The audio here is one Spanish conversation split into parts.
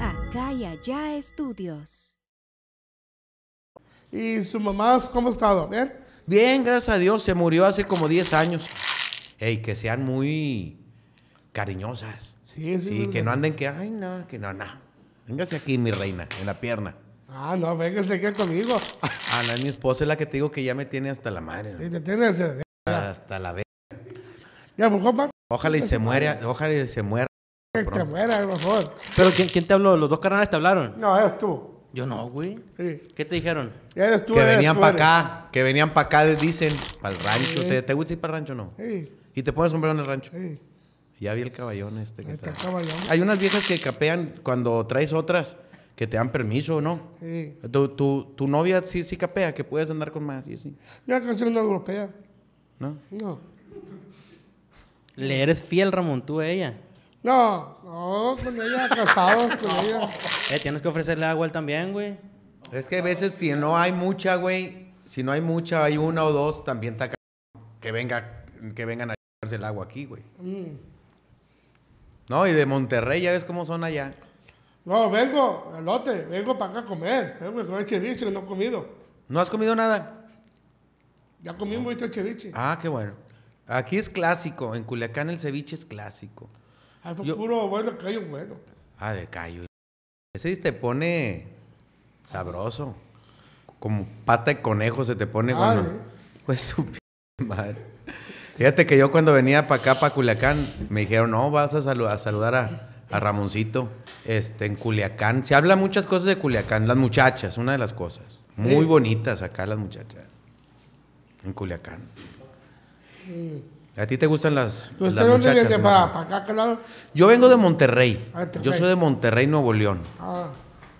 Acá y allá estudios. ¿Y su mamá cómo ha estado? ¿Bien? Bien, gracias a Dios. Se murió hace como 10 años. Ey, que sean muy cariñosas. Sí, sí. que no anden que, ay, no, que no, no. Véngase aquí, mi reina, en la pierna. Ah, no, véngase aquí conmigo. Ana, ah, es mi esposa es la que te digo que ya me tiene hasta la madre. Y Sí, te tiene hasta la verga. Hasta la Ya, pues, compa. Ojalá y se muera, ojalá y se muera. Que se muera a lo mejor. Pero ¿quién, te habló? ¿Los dos carnales te hablaron? No, eres tú. Yo no, güey. ¿Qué te dijeron? Eres tú, Que venían para acá, que venían para acá, dicen, para el rancho. ¿Te, gusta ir para el rancho o no? Sí. ¿Y te pones sombrero en el rancho? Sí. Ya vi el caballón este. Que caballón. Hay unas viejas que capean cuando traes otras que te dan permiso, ¿no? Sí. ¿Tu, novia sí, sí capea, que puedes andar con más y así? Ya casi europea. ¿No? No. ¿Le eres fiel, Ramón, tú a ella? No, no, con pues ella, casados con ella. Eh, tienes que ofrecerle agua él también, güey. Es que a veces si no hay mucha, güey, si no hay mucha, hay una o dos, también está que venga, que vengan a llevarse el agua aquí, güey. Mm. No, y de Monterrey, ya ves cómo son allá. No, vengo, elote, vengo para acá a comer. Vengo a comer no he comido. ¿No has comido nada? Ya comí un poquito Ah, qué bueno. Aquí es clásico, en Culiacán el ceviche es clásico. Ah, pues puro bueno, callo bueno. Ah, de callo. Ese te pone sabroso. Como pata de conejo se te pone cuando. Pues su Fíjate que yo cuando venía para acá, para Culiacán, me dijeron, no, vas a, saludar a, Ramoncito este, en Culiacán. Se habla muchas cosas de Culiacán, las muchachas, una de las cosas. Muy bonitas acá las muchachas. En Culiacán. ¿A ti te gustan las, las muchachas? Yo vengo ah, de Monterrey. Yo soy de Monterrey, Nuevo León. Ah.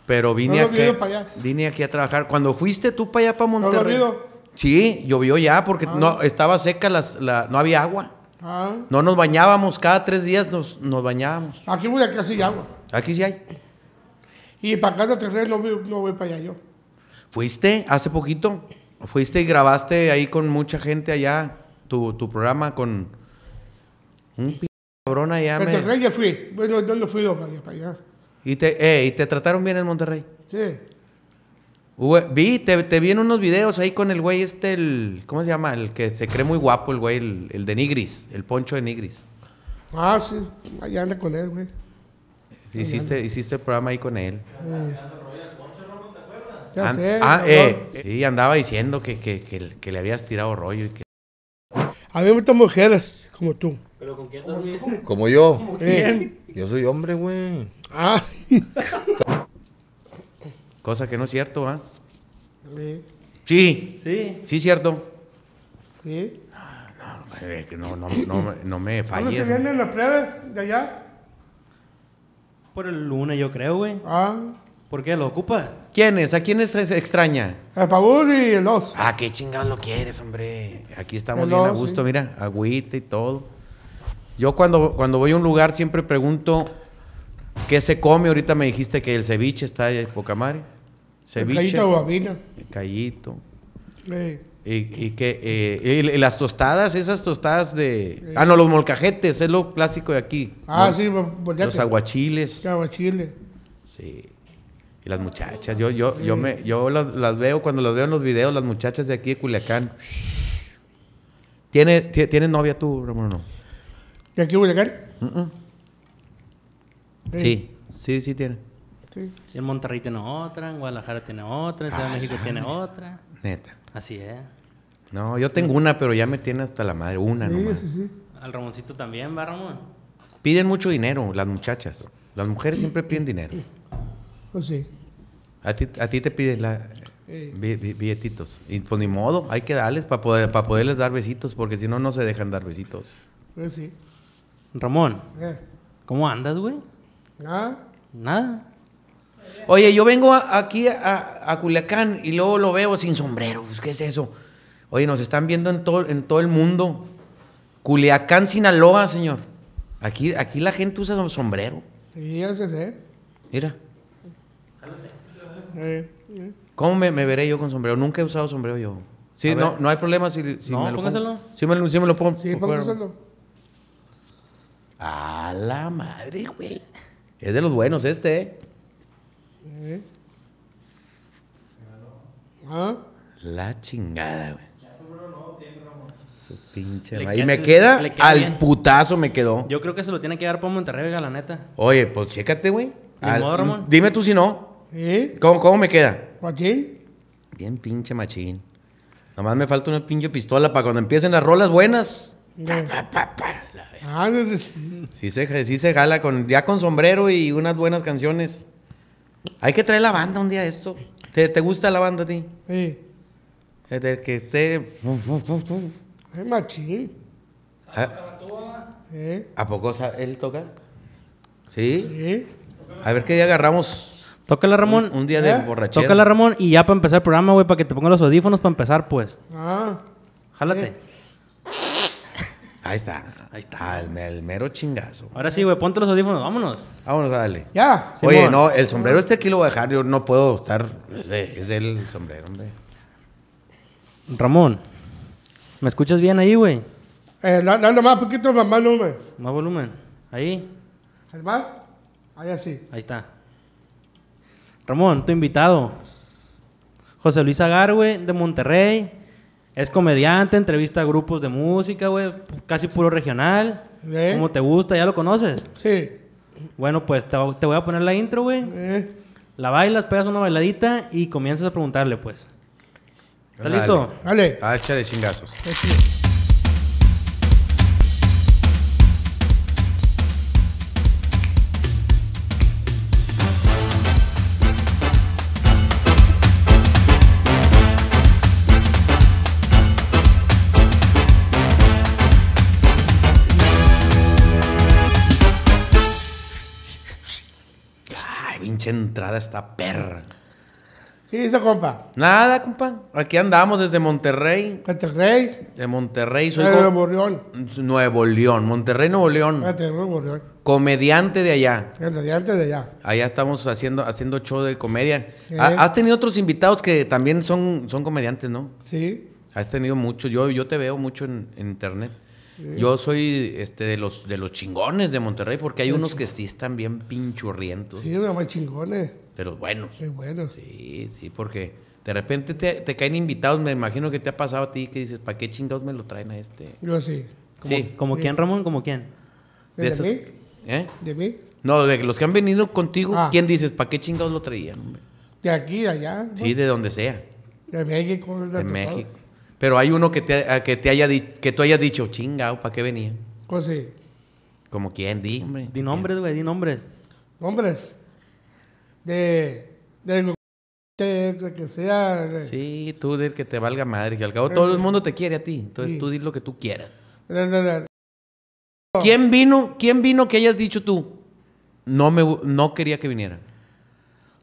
Pero vine, aquí, vine aquí a trabajar. Cuando fuiste tú para allá, para Monterrey. No sí, llovió ya porque ah. no estaba seca, las, la, no había agua. No nos bañábamos, cada tres días nos, nos bañábamos. Aquí voy, aquí sí hay agua. Aquí sí hay. Y para de Terrey no, no voy para allá yo. ¿Fuiste hace poquito? ¿Fuiste y grabaste ahí con mucha gente allá? tu, tu programa con un pinche cabrón allá. En Monterrey ya fui. Bueno, no lo fui dos para allá. ¿Y te, eh, ¿Y te trataron bien en Monterrey? Sí. vi, te, vi en unos videos ahí con el güey este, el... ¿Cómo se llama? El que se cree muy guapo, el güey, el, el de Nigris, el poncho de Nigris. Ah, sí. Allá anda con él, güey. Hiciste, hiciste el programa ahí con él. ah, eh, sí, andaba diciendo que, que, que, que, le habías tirado rollo y que a mí me gustan mujeres como tú. ¿Pero con quién dormís? Como yo. ¿Con ¿Quién? Yo soy hombre, güey. Ah. Cosa que no es cierto, ¿ah? ¿eh? Sí. Sí. Sí, cierto. Sí. No, no, eh, no, no, me falles. ¿Cuándo te vienen las pruebas de allá? Por el lunes, yo creo, güey. Ah. ¿Por qué? ¿Lo ocupa? ¿Quién es? ¿A quién es extraña? A Paul y el dos. Ah, qué chingados lo quieres, hombre. Aquí estamos bien a gusto, mira, agüita y todo. Yo cuando, cuando voy a un lugar siempre pregunto qué se come. Ahorita me dijiste que el ceviche está de poca madre. Ceviche. Callito o Callito. Y, y que eh, y las tostadas, esas tostadas de. Ah, no, los molcajetes, es lo clásico de aquí. Ah, sí, pues, pues, Los aguachiles. Aguachiles. Sí. Y las muchachas, yo, yo, yo me, yo las, veo cuando las veo en los videos, las muchachas de aquí de Culiacán. tiene novia tú, Ramón, o no? ¿De aquí de Culiacán? Sí, sí, sí tiene. En Monterrey tiene otra, en Guadalajara tiene otra, en Ciudad de México tiene otra. Neta. Así es. No, yo tengo una, pero ya me tiene hasta la madre. Una sí, nomás. Al Ramoncito también, ¿va, Ramón? Piden mucho dinero las muchachas. Las mujeres siempre piden dinero. Pues sí. A ti, te piden la, billetitos. Y pues ni modo, hay que darles para poder, para poderles dar besitos, porque si no, no se dejan dar besitos. Pues sí. Ramón, ¿cómo andas, güey? Nada. Nada. Oye, yo vengo aquí a, Culiacán y luego lo veo sin sombrero. Pues, ¿Qué es eso? Oye, nos están viendo en todo, en todo el mundo. Culiacán, Sinaloa, señor. Aquí, aquí la gente usa sombrero. Sí, ya sé. Mira. ¿Cómo me, veré yo con sombrero? Nunca he usado sombrero yo. Sí, no, no hay problema si, no, me lo póngaselo. Pongo. me, me lo pongo. Sí, póngaselo. A la madre, güey. Es de los buenos este, ¿eh? ¿Ah? La chingada, güey. Su pinche Y me queda, al putazo me quedó. Yo creo que se lo tiene que dar por Monterrey, la neta. Oye, pues chécate, güey. Dime tú si no. ¿Cómo, me queda? Machín. Bien pinche machín. Nomás me falta una pinche pistola para cuando empiecen las rolas buenas. Sí, se, jala, con, ya con sombrero y unas buenas canciones. Hay que traer la banda un día esto. ¿Te, gusta la banda a ti? Sí. Es eh, que esté... Es machín. ¿A, ah. ¿A poco él toca? ¿Sí? A ver qué día agarramos Tócala, Ramón. Un, día de ¿Eh? Tócala, Ramón, y ya para empezar el programa, güey, para que te ponga los audífonos para empezar, pues. Ah. Jálate. Ahí está. Ahí está. el, mero chingazo. Ahora sí, güey, ponte los audífonos, vámonos. Vámonos, dale. Ya. Oye, no, el sombrero este aquí lo voy a dejar, yo no puedo estar. Es, el sombrero, hombre. Ramón, ¿me escuchas bien ahí, güey? Eh, dale más poquito, más volumen. Más volumen. Ahí. ¿El más? Ahí así. Ahí está. Ramón, tu invitado. José Luis Agar, güey, de Monterrey. Es comediante, entrevista a grupos de música, güey. Casi puro regional. ¿Cómo te gusta, ya lo conoces. Sí. Bueno, pues te, voy a poner la intro, güey. La bailas, pegas una bailadita y comienzas a preguntarle, pues. ¿Estás listo? Dale. A ah, de chingazos. entrada esta perra. ¿Qué hizo, compa? Nada, compa. Aquí andamos desde Monterrey. Monterrey. De Monterrey. Soy Nuevo León. Nuevo León. Monterrey, Nuevo León. Comediante de allá. Comediante de allá. Allá estamos haciendo, haciendo show de comedia. Has tenido otros invitados que también son, son comediantes, ¿no? Sí. Has tenido muchos. Yo, yo te veo mucho en internet. Yo soy este, de los de los chingones de Monterrey, porque hay unos que sí están bien pinchurrientos. Sí, más chingones. De los buenos. buenos. Sí, sí, porque de repente te, caen invitados, me imagino que te ha pasado a ti que dices, ¿para qué chingados me lo traen a este? Yo sí. ¿Como, sí. ¿Como quién, Ramón? ¿Como quién? ¿De, mí? ¿Eh? ¿De mí? No, de los que han venido contigo, ah. ¿quién dices, ¿para qué chingados lo traían? De aquí, de allá. Sí, de donde sea. De México. de México. Pero hay uno que te, ah, que te haya que tú hayas dicho, chingao, ¿para qué venía? Pues sí. ¿Como quién? Di, Di nombres, güey, di nombres. Nombres. De. de de que sea. Sí, tú del que te valga madre, que al cabo eh, todo el mundo te quiere a ti. Entonces tú di lo que tú quieras. ¿Quién vino? ¿Quién vino que hayas dicho tú? No me no quería que viniera.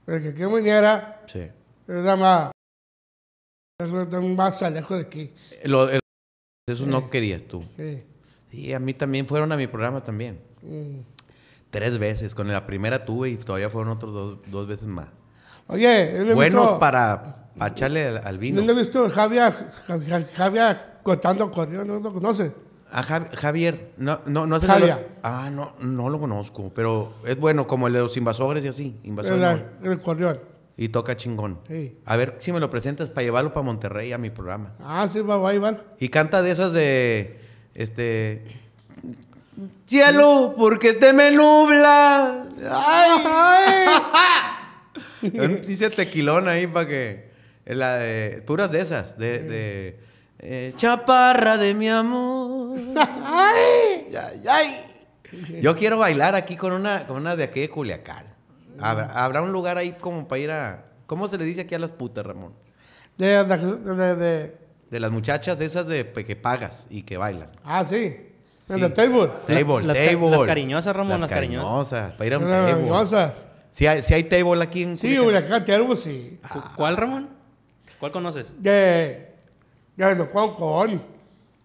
El que, viniera. Sí. Es más lejos de aquí. eso no eh. querías tú. Sí. sí. a mí también fueron a mi programa también. Mm. Tres veces. Con la primera tuve y todavía fueron otros dos, veces más. Oye, bueno para, echarle al, vino. ¿Dónde he visto Javier, Javier, Javier ¿No lo conoces? A Javier, no, no, no Javier. ah, no, no lo conozco, pero es bueno, como el de los invasores y así. Invasores. El, el corrión. Y toca chingón. A ver si me lo presentas para llevarlo para Monterrey a mi programa. Ah, sí, va, va, va Y canta de esas de. Este. Cielo, porque te me nublas? ¡Ay! Dice tequilón ahí para que. Eh, la de. Puras de esas. De. Eh, chaparra de mi amor. ¡Ay! ay, ay. Yo quiero bailar aquí con una, una de aquí de ¿Habrá, un lugar ahí como para ir a. ¿Cómo se le dice aquí a las putas, Ramón? De, de, de, las muchachas esas de que pagas y que bailan. Ah, sí. En table. Table, table. Las cariñosas, Ramón, las, cariñosas. Para ir a un table. Si hay, si hay table aquí en Sí, Culiacán, table, sí. ¿Cuál, Ramón? ¿Cuál conoces? De. De con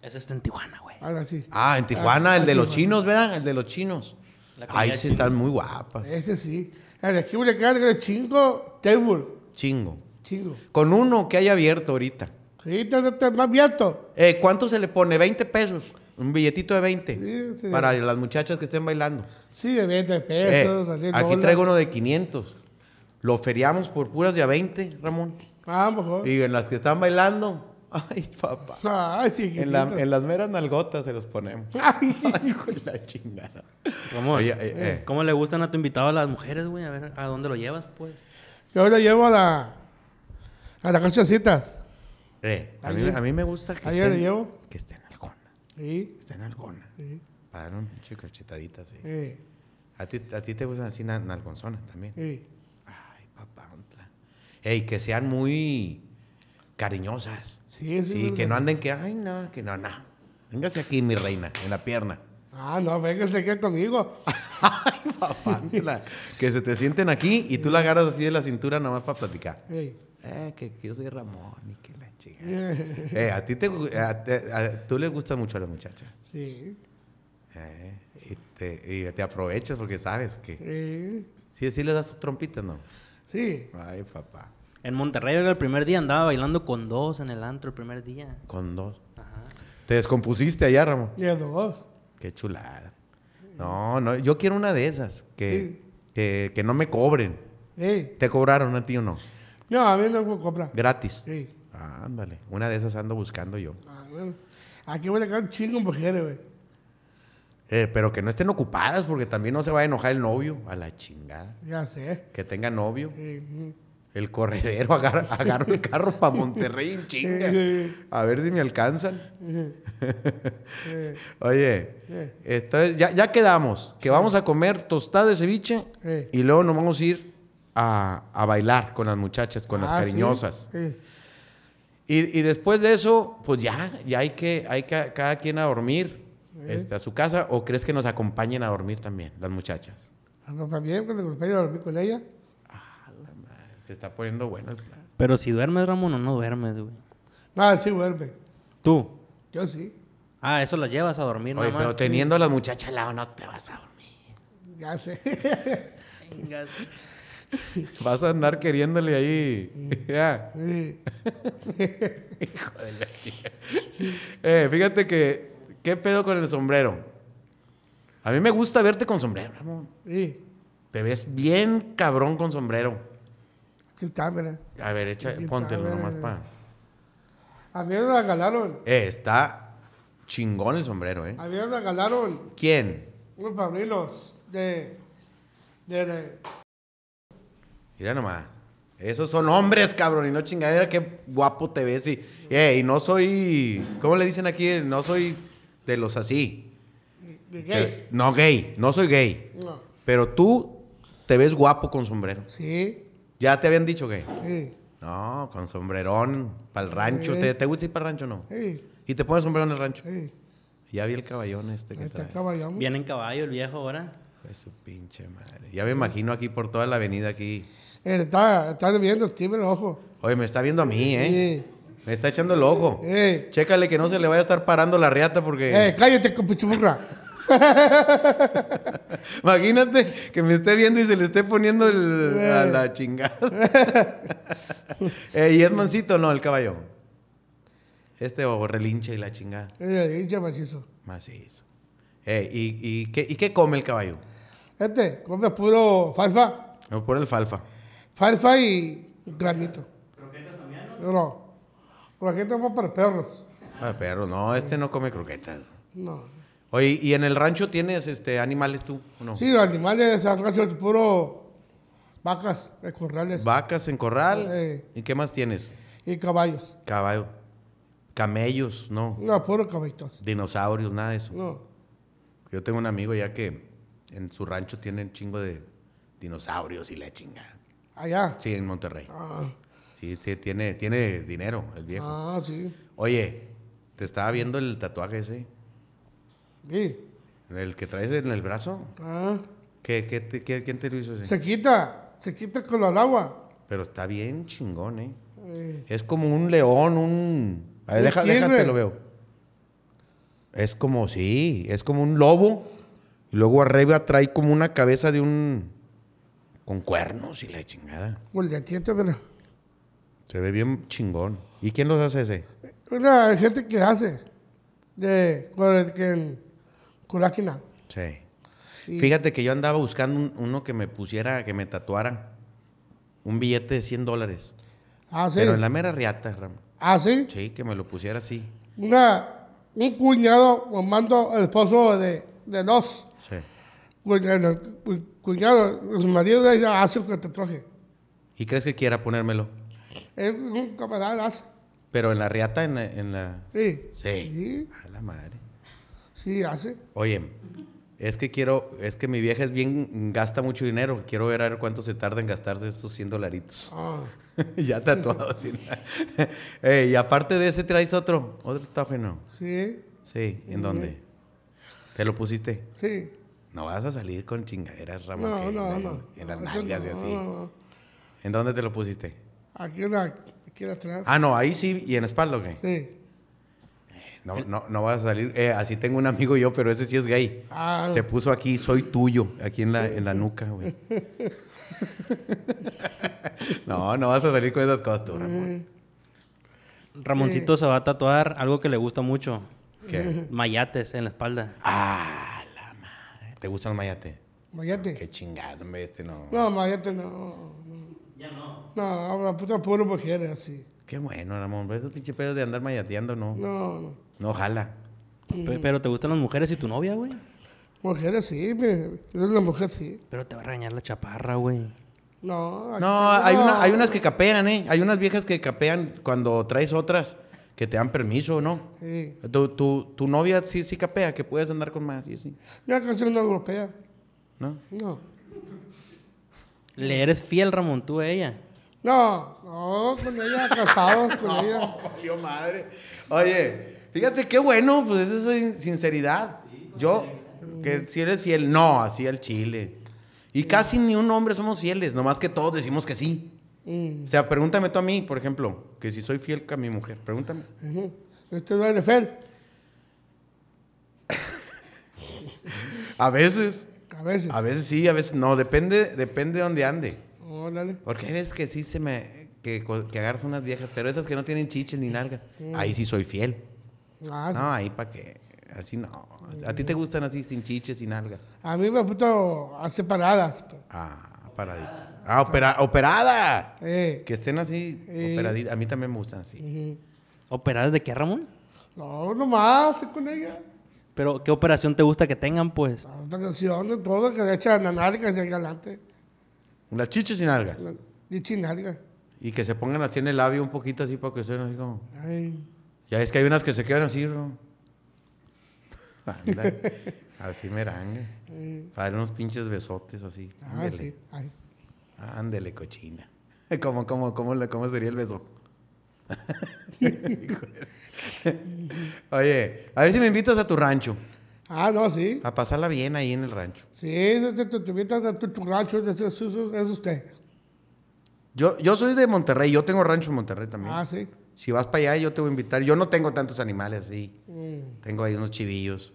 Ese está en Tijuana, güey. Ahora sí. Ah, en Tijuana, el ah, de los chinos, ¿verdad? El de los chinos. Ahí sí están muy guapas. Ese sí el uno le carga chingo table. Chingo. Chingo. Con uno que haya abierto ahorita. Sí, está más abierto. Eh, ¿Cuánto se le pone? 20 pesos. Un billetito de 20. Sí, sí. Para las muchachas que estén bailando. Sí, de 20 pesos. Eh, aquí traigo uno de 500. Lo feriamos por puras de a 20, Ramón. Ah, mejor. Y en las que están bailando, Ay, papá. en, la, en, las meras nalgotas se los ponemos. Ay, hijo de la chingada. ¿Cómo, eh, eh. Eh. ¿Cómo le gustan a tu invitado a las mujeres, güey? A ver, ¿a dónde lo llevas, pues? Yo lo llevo a la... A las Eh, a, mí, a, me gusta que estén, llevo? que estén alguna. ¿Sí? Estén ¿Sí? Para dar un chico sí. ¿A, ti, a ti te gustan así nalgonzonas también. Sí. Ay, papá. Ey, que sean muy cariñosas. Sí, sí. que no anden que, ay, no, que no, no. Véngase aquí, mi reina, en la pierna. Ah, no, véngase aquí conmigo. ay, papá, que se te sienten aquí y tú la agarras así de la cintura nomás para platicar. Eh, que, yo soy Ramón y que la chica. eh, a ti te, a, tú le gusta mucho a la muchacha. Sí. Eh, y, te, y aprovechas porque sabes que. Sí. Sí, sí le das trompitas, ¿no? Sí. Ay, papá. En Monterrey, el primer día andaba bailando con dos en el antro, el primer día. Con dos. Ajá. ¿Te descompusiste allá, Ramón? Y dos. Qué chulada. No, no, yo quiero una de esas. Que, sí. que, no me cobren. Sí. ¿Te cobraron a ti o no? No, a mí no me cobran. Gratis. Sí. ándale. Una de esas ando buscando yo. Ah, bueno. Aquí voy a sacar un chingo mujeres, güey. Eh, pero que no estén ocupadas porque también no se va a enojar el novio. A la chingada. Ya sé. Que tenga novio. Sí. El corredero, agarro, el carro para Monterrey chinga. A ver si me alcanzan. Oye, entonces ya, quedamos, que vamos a comer tostada de ceviche y luego nos vamos a ir a, bailar con las muchachas, con las ah, cariñosas. Y, después de eso, pues ya, ya hay que, hay que cada quien a dormir este, a su casa. ¿O crees que nos acompañen a dormir también las muchachas? Ah, también, a dormir con ella se está poniendo bueno Pero si duermes, Ramón, o no duermes, güey. Ah, sí duerme. ¿Tú? Yo sí. Ah, eso la llevas a dormir, Oye, pero teniendo a la muchacha al lado no te vas a dormir. Ya sé. Vas a andar queriéndole ahí. ya. Hijo de la Eh, fíjate que, ¿qué pedo con el sombrero? A mí me gusta verte con sombrero, Ramón. Sí. Te ves bien cabrón con sombrero. A ver, echa, póntelo nomás para. A mí me regalaron. Eh, está chingón el sombrero, ¿eh? A mí me regalaron. ¿Quién? Unos pabrilos de, de, Mira nomás. Esos son hombres, cabrón. Y no chingadera, qué guapo te ves. Y, eh, y no soy. ¿Cómo le dicen aquí? No soy de los así. ¿De gay? Eh, no, gay. No soy gay. No. Pero tú te ves guapo con sombrero. Sí. ¿Ya te habían dicho qué? Sí. No, con sombrerón, para el rancho. ¿Te, gusta ir para el rancho o no? Sí. ¿Y te pones sombrerón en el rancho? Sí. Ya vi el caballón este que está caballón. Viene en caballo el viejo ahora. Pues su pinche madre. Ya me imagino aquí por toda la avenida aquí. Eh, está, está viendo, el ojo. Oye, me está viendo a mí, ¿eh? Sí. Me está echando el ojo. Sí. Chécale que no se le vaya a estar parando la riata porque... Eh, cállate, compichurra. Imagínate que me esté viendo y se le esté poniendo a la chingada. Eh, ¿Y es o no el caballo? Este o relincha y la chingada. hincha macizo. Macizo. Eh, ¿y, y, qué, come el caballo? Este, come puro falfa. No, puro alfalfa. Falfa y granito. ¿Croquetas también? No, no. croquetas para perros. Para perros, no, este no come croquetas. No. Oye, ¿y en el rancho tienes este animales tú no? Sí, animales, el rancho puro vacas en eh, corrales. Vacas en corral. ¿Y qué más tienes? Y caballos. caballo Camellos, no. No, puro caballitos. Dinosaurios, nada de eso. No. Yo tengo un amigo ya que en su rancho tiene un chingo de dinosaurios y la chingada. ¿Allá? Sí, en Monterrey. Ah. Sí, sí, tiene, tiene dinero el viejo. Ah, sí. Oye, te estaba viendo el tatuaje ese. Sí. ¿El que traes en el brazo? Ah. ¿Qué, quién te lo hizo así? Se quita, se quita con el agua. Pero está bien chingón, ¿eh? ¿eh? Es como un león, un... A ver, déjate, lo veo. Es como, sí, es como un lobo. Y luego arriba trae como una cabeza de un... Con cuernos y la chingada. Goldeatito, pero... Se ve bien chingón. ¿Y quién los hace ese? Una gente que hace. De, con el que Sí. sí. Fíjate que yo andaba buscando uno que me pusiera, que me tatuara un billete de 100 dólares. Ah, sí. Pero en la mera riata, Ramón. Ah, sí. Sí, que me lo pusiera así. Una, un cuñado, mando el esposo de, dos. Sí. Cuñado, cuñado, su marido de ella hace ah, que te traje. ¿Y crees que quiera ponérmelo? Es un camarada hace. Pero en la riata, en la. En la... sí. Sí. A la madre. Sí, hace. Oye, es que quiero, es que mi vieja es bien, gasta mucho dinero. Quiero ver a ver cuánto se tarda en gastarse esos 100 dolaritos. Ah. ya tatuado. y aparte de ese, traes otro, otro tatuaje, Sí. Sí, ¿en dónde? ¿Te lo pusiste? Sí. No vas a salir con chingaderas, Ramón. No, no, en, no. En las nalgas y así. ¿En dónde te lo pusiste? Aquí, la, aquí atrás. Ah, no, ahí sí, y en espalda, ¿qué? Sí. No, eh. no, no vas a salir. Eh, así tengo un amigo yo, pero ese sí es gay. Ah. Se puso aquí, soy tuyo, aquí en la, en la nuca, güey. no, no vas a salir con esas cosas tú, Ramón. Mm. Ramoncito se va a tatuar algo que le gusta mucho. ¿Qué? Mayates en la espalda. Ah, la madre. ¿Te gusta el mayate? ¿Mayate? Qué chingado, hombre, este no. No, mayate no. Ya no. No, la puta puro mujeres así. Qué bueno, Ramón. Esos pinches pedos de andar mayateando, no. No, no. No eh. Pero te gustan las mujeres y tu novia, güey. Mujeres sí, yo la mujer sí. Pero te va a regañar la chaparra, güey. No, No, hay, unas que capean, ¿eh? Hay unas viejas que capean cuando traes otras que te dan permiso, ¿no? Sí. Tu, novia sí, sí capea, que puedes andar con más y así, Una canción europea. ¿no? No. Le eres fiel, Ramón, tú a ella. No, no, con ella casados, con ella. Dios madre. Oye, Fíjate qué bueno, pues esa es sinceridad. Yo, que si eres fiel, no, así al chile. Y casi ni un hombre somos fieles, nomás que todos decimos que sí. O sea, pregúntame tú a mí, por ejemplo, que si soy fiel a mi mujer, pregúntame. ¿Usted es a fiel? a veces. A veces. A veces sí, a veces no, depende, depende de dónde ande. Órale. Porque hay veces que sí se me, que, que agarras unas viejas, pero esas que no tienen chiches ni nalgas, ahí sí soy fiel. Ah, No, ahí para que. Así no. ¿A ti te gustan así sin chiches, sin algas? A mí me puto a separadas. Ah, paraditas. Ah, opera- operada. Que estén así, operaditas. A mí también me gustan así. ¿Operadas de qué, Ramón? No, nomás, con ella. Pero, ¿qué operación te gusta que tengan, pues? La ah, de todo, que le echan la nalgas y el galante. Las chiches sin algas. sin algas. Y que se pongan así en el labio un poquito así para que suene así como. Ay. Ya es que hay unas que se quedan así, ¿no? así merangue. Para unos pinches besotes así. Ah, Ándele. Ándele, cochina. ¿Cómo, cómo, sería el beso? Oye, a ver si me invitas a tu rancho. Ah, no, sí. A pasarla bien ahí en el rancho. Sí, este, te, invitas a tu, rancho, es, usted. Yo, yo soy de Monterrey, yo tengo rancho en Monterrey también. Ah, sí. Si vas para allá, yo te voy a invitar. Yo no tengo tantos animales así. Mm. Tengo ahí unos chivillos.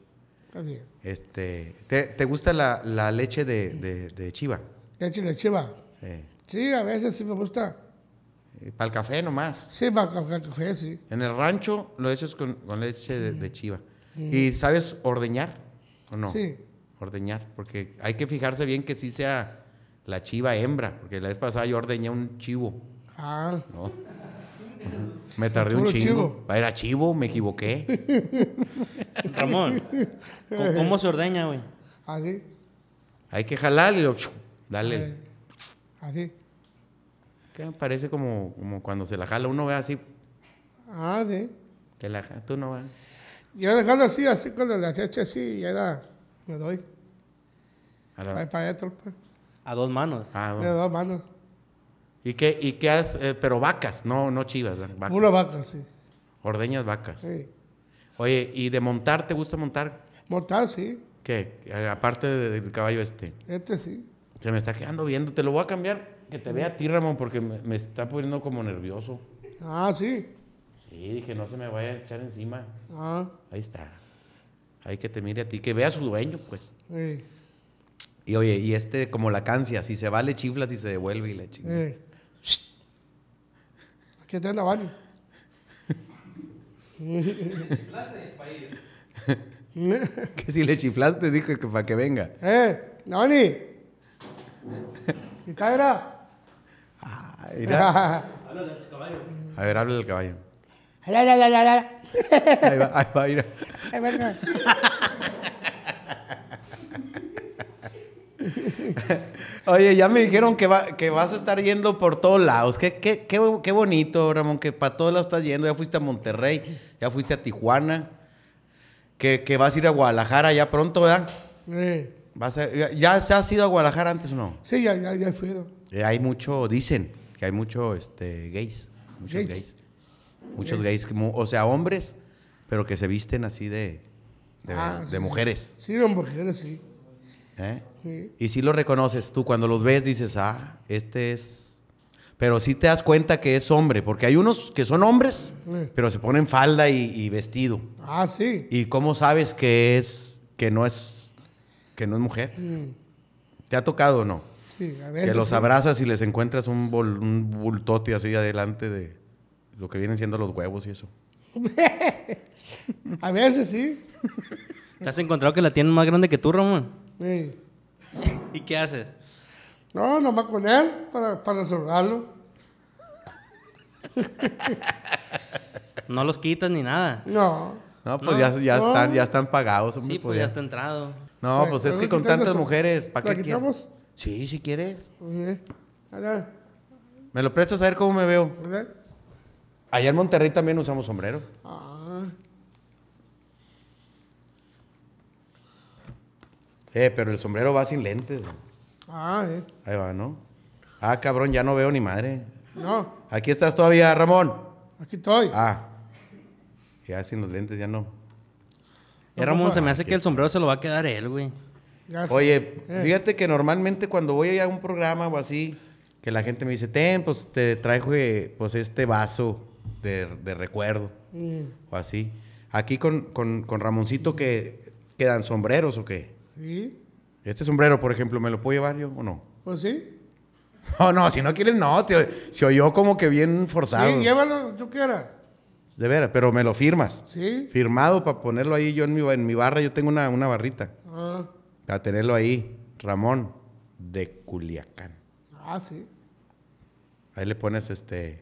Está bien. Este, ¿te, gusta la, leche de, de, chiva? ¿Leche de chiva? Sí. Sí, a veces sí me gusta. Eh, para el café nomás. Sí, para el café, sí. En el rancho lo echas con, con leche de, mm. chiva. Mm. ¿Y sabes ordeñar o no? Sí. Ordeñar, porque hay que fijarse bien que sí sea la chiva hembra, porque la vez pasada yo ordeñé un chivo. Ah. ¿no? Me tardé un chingo. Chivo. Era chivo, me equivoqué. Ramón, ¿cómo, se ordeña, güey? Así. Hay que jalar y lo... Dale. Así. Que parece como, como cuando se la jala uno, ve así. Ah, sí. Te la, tú no vas. Yo dejando así, así, cuando la eché así, ya era, me doy. A, pues. a dos manos. A ah, dos manos. ¿Y qué, y qué eh, pero vacas, no, no chivas, vacas. vaca, sí. Ordeñas vacas. Sí. Oye, ¿y de montar te gusta montar? Montar, sí. ¿Qué? Eh, aparte del caballo este. Este sí. Se me está quedando viendo, te lo voy a cambiar, que te vea a ti, Ramón, porque me, está poniendo como nervioso. Ah, sí. Sí, dije, no se me vaya a echar encima. Ah. Ahí está. Hay que te mire a ti, que vea a su dueño, pues. Sí. Y oye, y este, como la cancia, si se va, le y si se devuelve y le chifla. ¿Qué te va, Navani? ¿Le chiflaste para ir? ¿Qué si le chiflaste? Dijo que para que venga. ¡Eh, Navani! ¿Me caerá? ¡Ahí va! Habla de sus caballo. A ver, habla del caballo. ¡Ahí va, ahí va! ¡Ahí va, ahí va! Oye, ya me dijeron que, que vas a estar yendo por todos lados. Qué, qué, bonito, Ramón, que para todos lados estás yendo. Ya fuiste a Monterrey, ya fuiste a Tijuana, que, vas a ir a Guadalajara ya pronto, ¿verdad? Sí. ya, se has ido a Guadalajara antes o no? Sí, ya, ya, he ido. Eh, hay mucho, dicen que hay mucho este, gays. Muchos gays. muchos gays, o sea, hombres, pero que se visten así de, de, ah, mujeres. Sí, de mujeres, sí. ¿Eh? Y si lo reconoces tú, cuando los ves dices, ah, este es... Pero si te das cuenta que es hombre, porque hay unos que son hombres, pero se ponen falda y, vestido. Ah, sí. ¿Y cómo sabes que es, que no es, que no es mujer? ¿Te ha tocado o no? Sí, a Que los abrazas y les encuentras un, bultote así adelante de lo que vienen siendo los huevos y eso. a veces sí. ¿Te has encontrado que la tienen más grande que tú, Ramón? ¿Y qué haces? No, nomás con él para, para no los quitas ni nada. No. No, pues ya, Están, ya están pagados. sí, pues, pues ya. está entrado. No, pues es que con tantas mujeres, ¿para qué quitamos? Sí, si quieres. Me lo prestas a ver cómo me veo. Allá en Monterrey también usamos sombrero. Ah. Eh, pero el sombrero va sin lentes. Ah, eh. Ahí va, ¿no? Ah, cabrón, ya no veo ni madre. No. Aquí estás todavía, Ramón. Aquí estoy. Ah. Ya sin los lentes, ya no. Eh, Ramón, se me ah, hace que el sombrero se lo va a quedar él, güey. Oye, eh. fíjate que normalmente cuando voy a un programa o así, que la gente me dice, ten, pues te traigo pues, este vaso de, recuerdo. O así. Aquí con, con, con Ramoncito que quedan sombreros o qué. Sí. Este sombrero, por ejemplo, ¿me lo puedo llevar yo o no? Pues sí. No, oh, no, si no quieres, no. Te, se oyó como que bien forzado. Sí, llévalo, tú quieras. De veras, pero me lo firmas. Sí. Firmado para ponerlo ahí yo en mi, en mi barra. Yo tengo una, barrita. Ah. Para tenerlo ahí. Ramón de Culiacán. Ah, sí. Ahí le pones este.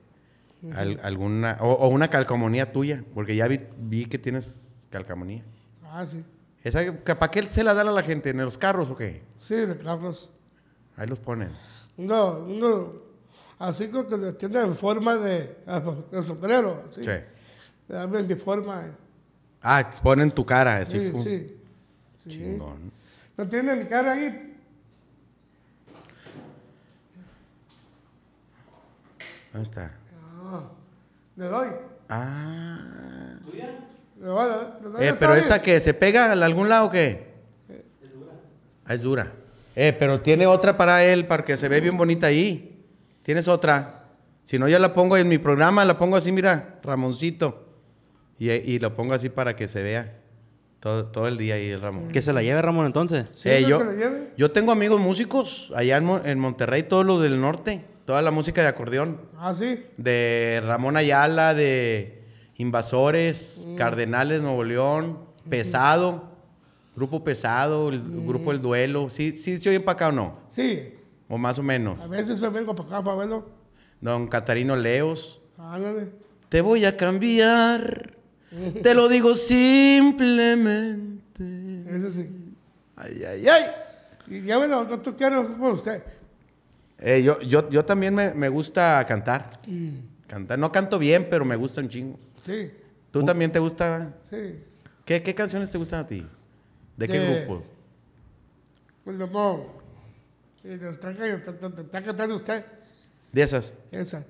alguna. O, una calcomanía tuya. Porque ya vi, vi que tienes calcomanía. Ah, sí. ¿Para qué se la dan a la gente? ¿En los carros o qué? Sí, de carros. Ahí los ponen. No, no. Así que te tiene en forma de, ah, pues, de sombrero. Sí. sí. Dame mi forma. Eh. Ah, ponen tu cara. Así sí, sí, sí. Chingón. ¿No tiene mi cara ahí? ¿Dónde está? Ah, ¿Le doy? Ah. ¿Tuya? Eh, pero esta que se pega a algún lado, que Es dura. es dura. Eh, pero tiene otra para él, para que se ve bien bonita ahí. Tienes otra. Si no, ya la pongo en mi programa, la pongo así, mira, Ramoncito. Y, y lo pongo así para que se vea todo, todo el día ahí el Ramón. Que se la lleve Ramón entonces. Eh, yo, yo tengo amigos músicos allá en, Monterrey, todo lo del norte. Toda la música de acordeón. Ah, sí. De Ramón Ayala, de Invasores, mm. Cardenales, Nuevo León, Pesado, Grupo Pesado, mm. Grupo El Duelo. ¿Sí, sí se oye para acá o no? Sí. O más o menos. A veces vengo para acá para Don Catarino Leos. Ándale. Te voy a cambiar. Te lo digo simplemente. Eso sí. Ay, ay, ay. Y ya bueno, no tú quieres por usted. Eh, yo, también me, gusta cantar. Mm. Cantar. No canto bien, pero me gusta un chingo. Sí. ¿Tú también te gusta? Sí. ¿Qué, canciones te gustan a ti? ¿De, qué grupo? Pues no, Está, cantando usted. ¿De esas? Esas.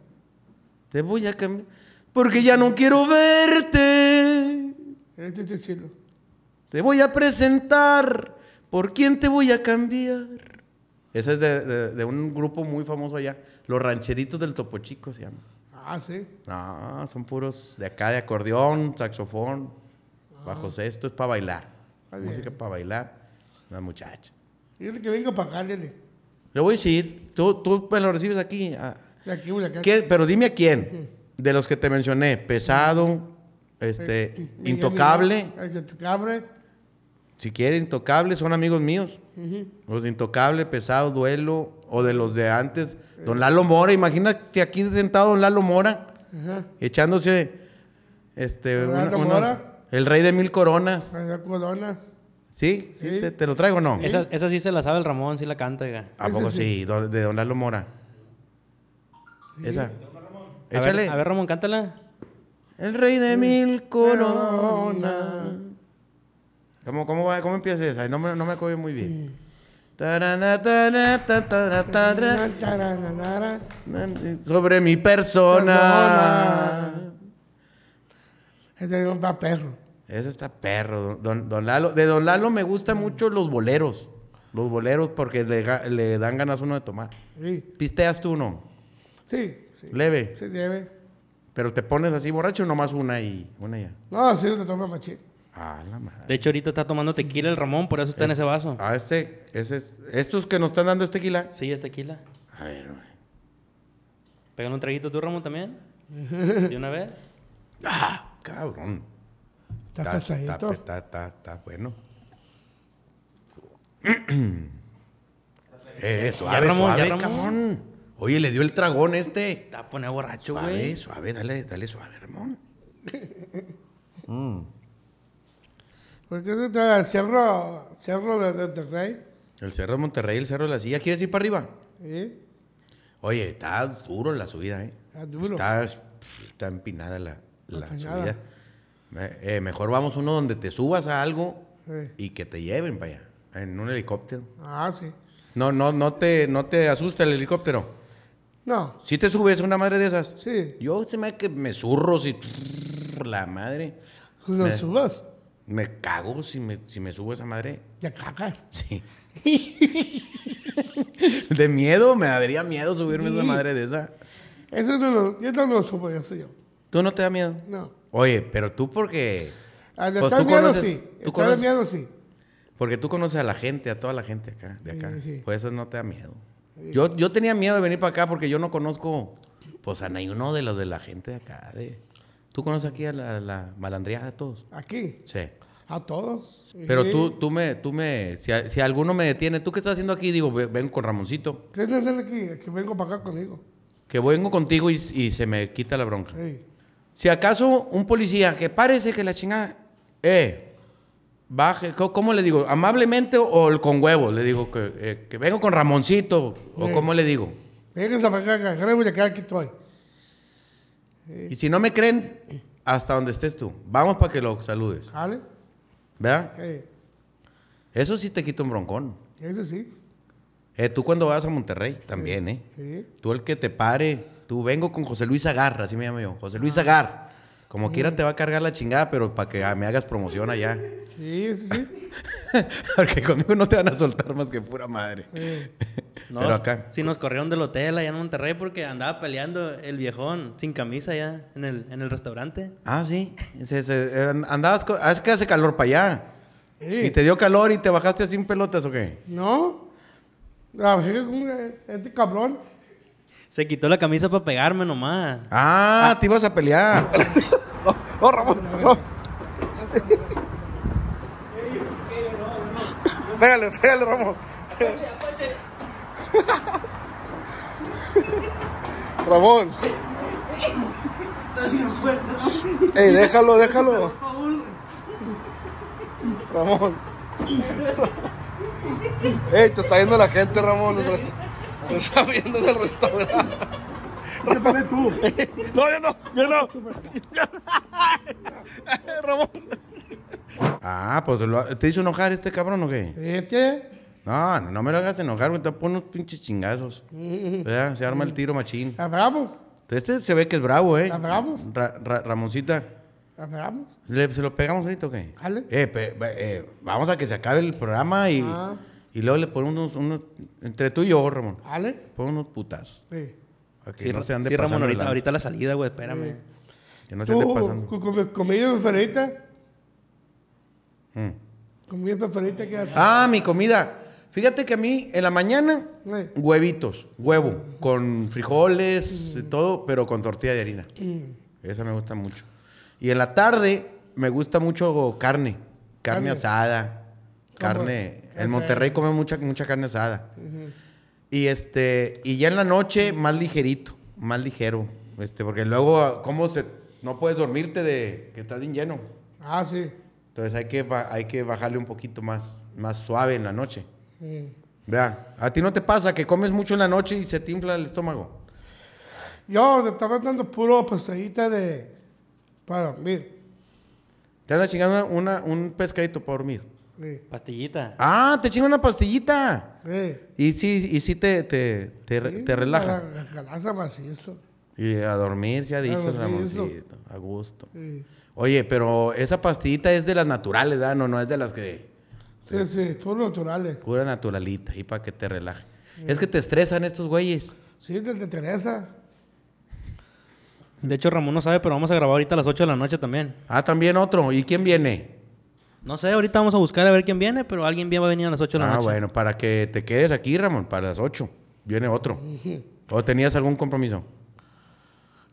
Te voy a cambiar. Porque ya no quiero verte. Este es Te voy a presentar. ¿Por quién te voy a cambiar? Esa es de, de un grupo muy famoso allá. Los rancheritos del Topo Chico se llama. Ah, sí. Ah, son puros de acá de acordeón, saxofón, bajo ah. sexto, es para bailar. música para bailar, una muchacha. Dile que venga para acá, Le voy a decir, tú, tú pues, lo recibes aquí. Ah. Pero dime a quién, de los que te mencioné, pesado, este, eh, intocable. intocable. Si quiere, intocable, son amigos míos. Los Intocable, Pesado, Duelo, o de los de antes. Don Lalo Mora, imagínate aquí sentado Don Lalo Mora, echándose este, una, Lalo Mora? el rey de mil coronas. ¿Sí? ¿Te, lo traigo o no? Esa, sí se la sabe el Ramón, sí la canta. ¿A poco sí? de Don Lalo Mora. Esa. Échale. A ver, a ver, Ramón, cántala. El rey de mil coronas. ¿Cómo, cómo, va, empieza esa? No me, no acuerdo muy bien. Mm. Sobre mi persona. Ese está perro. Ese está perro. Don, De Don Lalo me gustan mucho los boleros. Los boleros porque le, dan ganas uno de tomar. ¿Pisteas tú uno? Sí. Leve. Sí, leve. Pero te pones así borracho nomás una y una ya. No, sí, te tomo machín. Ah, la madre. De hecho, ahorita está tomando tequila el Ramón, por eso está en ese vaso. Ah, este, ese, estos que nos están dando es tequila. Sí, es tequila. A ver, güey. Pégale un traguito tú, Ramón, también. De una vez. Ah, cabrón. Está Está, está, está, bueno. eh, suave, Ramón, suave, cabrón. Oye, le dio el tragón este. Está poniendo borracho, güey. Suave, suave, dale, dale suave, Ramón. mm. Porque el cerro, cerro de Monterrey. El cerro de Monterrey, el cerro de la silla. ¿Quieres ir para arriba? Sí. Oye, está duro la subida, ¿eh? Está duro. Está, empinada la, subida. Eh, mejor vamos uno donde te subas a algo y que te lleven para allá, en un helicóptero. Ah, sí. No, no, no te, no te asusta el helicóptero. No. Si te subes a una madre de esas. Sí. Yo se me que me zurro si la madre. Pues ¿Lo subas? Me cago si me, subo a esa madre. ya cagas? Sí. de miedo, me daría miedo subirme a esa madre de esa. Eso no yo no lo supo, yo soy yo. ¿Tú no te da miedo? No. Oye, pero tú porque... Al ah, pues, tú miedo, sí. Tú conoces, sí. Porque tú conoces a la gente, a toda la gente acá, de acá. Pues eso no te da miedo. Yo, yo tenía miedo de venir para acá porque yo no conozco, pues a uno de los de la gente de acá, de... ¿Tú conoces aquí a la, la a de todos? ¿Aquí? Sí. A todos. Pero tú, tú me, tú me, si, alguno me detiene, ¿tú qué estás haciendo aquí? Digo, vengo con Ramoncito. ¿Qué aquí? Que vengo para acá contigo. Que vengo contigo y, se me quita la bronca. Sí. Si acaso un policía que parece que la chingada, eh, baje, ¿cómo le digo? ¿Amablemente o con huevos? Le digo eh, que, vengo con Ramoncito, o ¿cómo le digo? Venga, a acá, que aquí estoy. Y si no me creen, hasta donde estés tú. Vamos para que lo saludes. ¿Vale? ¿Verdad? Eso sí te quita un broncón. Eso sí. Eh, tú cuando vas a Monterrey también, ¿eh? Sí. Tú el que te pare. Tú vengo con José Luis Agarra así me llamo yo. José Luis Agarra como quiera te va a cargar la chingada, pero para que ah, me hagas promoción allá. Sí, sí, Porque conmigo no te van a soltar más que pura madre. No, pero acá. Sí, nos corrieron del hotel allá en Monterrey porque andaba peleando el viejón sin camisa allá en el, restaurante. Ah, sí. Eh, andabas. Con, ah, es que hace calor para allá. Sí. ¿Y te dio calor y te bajaste sin pelotas o qué? No. Ah, este cabrón se quitó la camisa para pegarme nomás. Ah, te ibas a pelear. no, Ramón, no. pégale, pégale, Ramón. Ramón. Ey, déjalo, déjalo. Ramón. Ey, te está viendo la gente, Ramón. Los lo está viendo en el restaurante. tú. No, yo no, yo no. Pues. Ramón. Ah, pues ¿te hizo enojar este cabrón o qué? ¿Este? No, no me lo hagas enojar, güey. Te pone unos pinches chingazos. Vea, Se arma el tiro machín. Está bravo. Este se ve que es bravo, ¿eh? Está bravo. Ramoncita. Ramoncita. ¿Le, ¿Se lo pegamos ahorita o qué? Dale. Eh, eh, vamos a que se acabe el programa y... Y luego le ponen unos, unos, entre tú y yo, Ramón. ¿Ale? Pon unos putazos. Sí. sí, no se ande sí Ramón, ahorita, la salida, güey, espérame. Que no se ande pasando. con, comida preferida? Mm. preferida qué haces? Ah, mi comida. Fíjate que a mí en la mañana, huevitos, huevo, con frijoles y todo, pero con tortilla de harina. Esa me gusta mucho. Y en la tarde me gusta mucho carne, carne, asada, carne el Monterrey come mucha, mucha carne asada. Y este, y ya en la noche, más ligerito, más ligero. Este, porque luego, ¿cómo no puedes dormirte de que estás bien lleno? Ah, sí. Entonces hay que, hay que bajarle un poquito más, más suave en la noche. Vea, ¿a ti no te pasa que comes mucho en la noche y se te infla el estómago? Yo te estaba dando puro pescadita de... para dormir. Te andas chingando una, un pescadito para dormir. Pastillita. Ah, te chinga una pastillita. Sí. Y sí, y sí te, te, relaja. Y a dormir, se ha dicho Ramoncito. A gusto. Oye, pero esa pastillita es de las naturales, No, no es de las que. Sí, sí, puras naturales. Pura naturalita, y para que te relaje. Es que te estresan estos güeyes. Sí, te, te De hecho, Ramón no sabe, pero vamos a grabar ahorita a las 8 de la noche también. Ah, también otro. ¿Y quién viene? No sé, ahorita vamos a buscar a ver quién viene, pero alguien bien va a venir a las 8 de la ah, noche. Ah, bueno, para que te quedes aquí, Ramón, para las 8. Viene otro. ¿O tenías algún compromiso?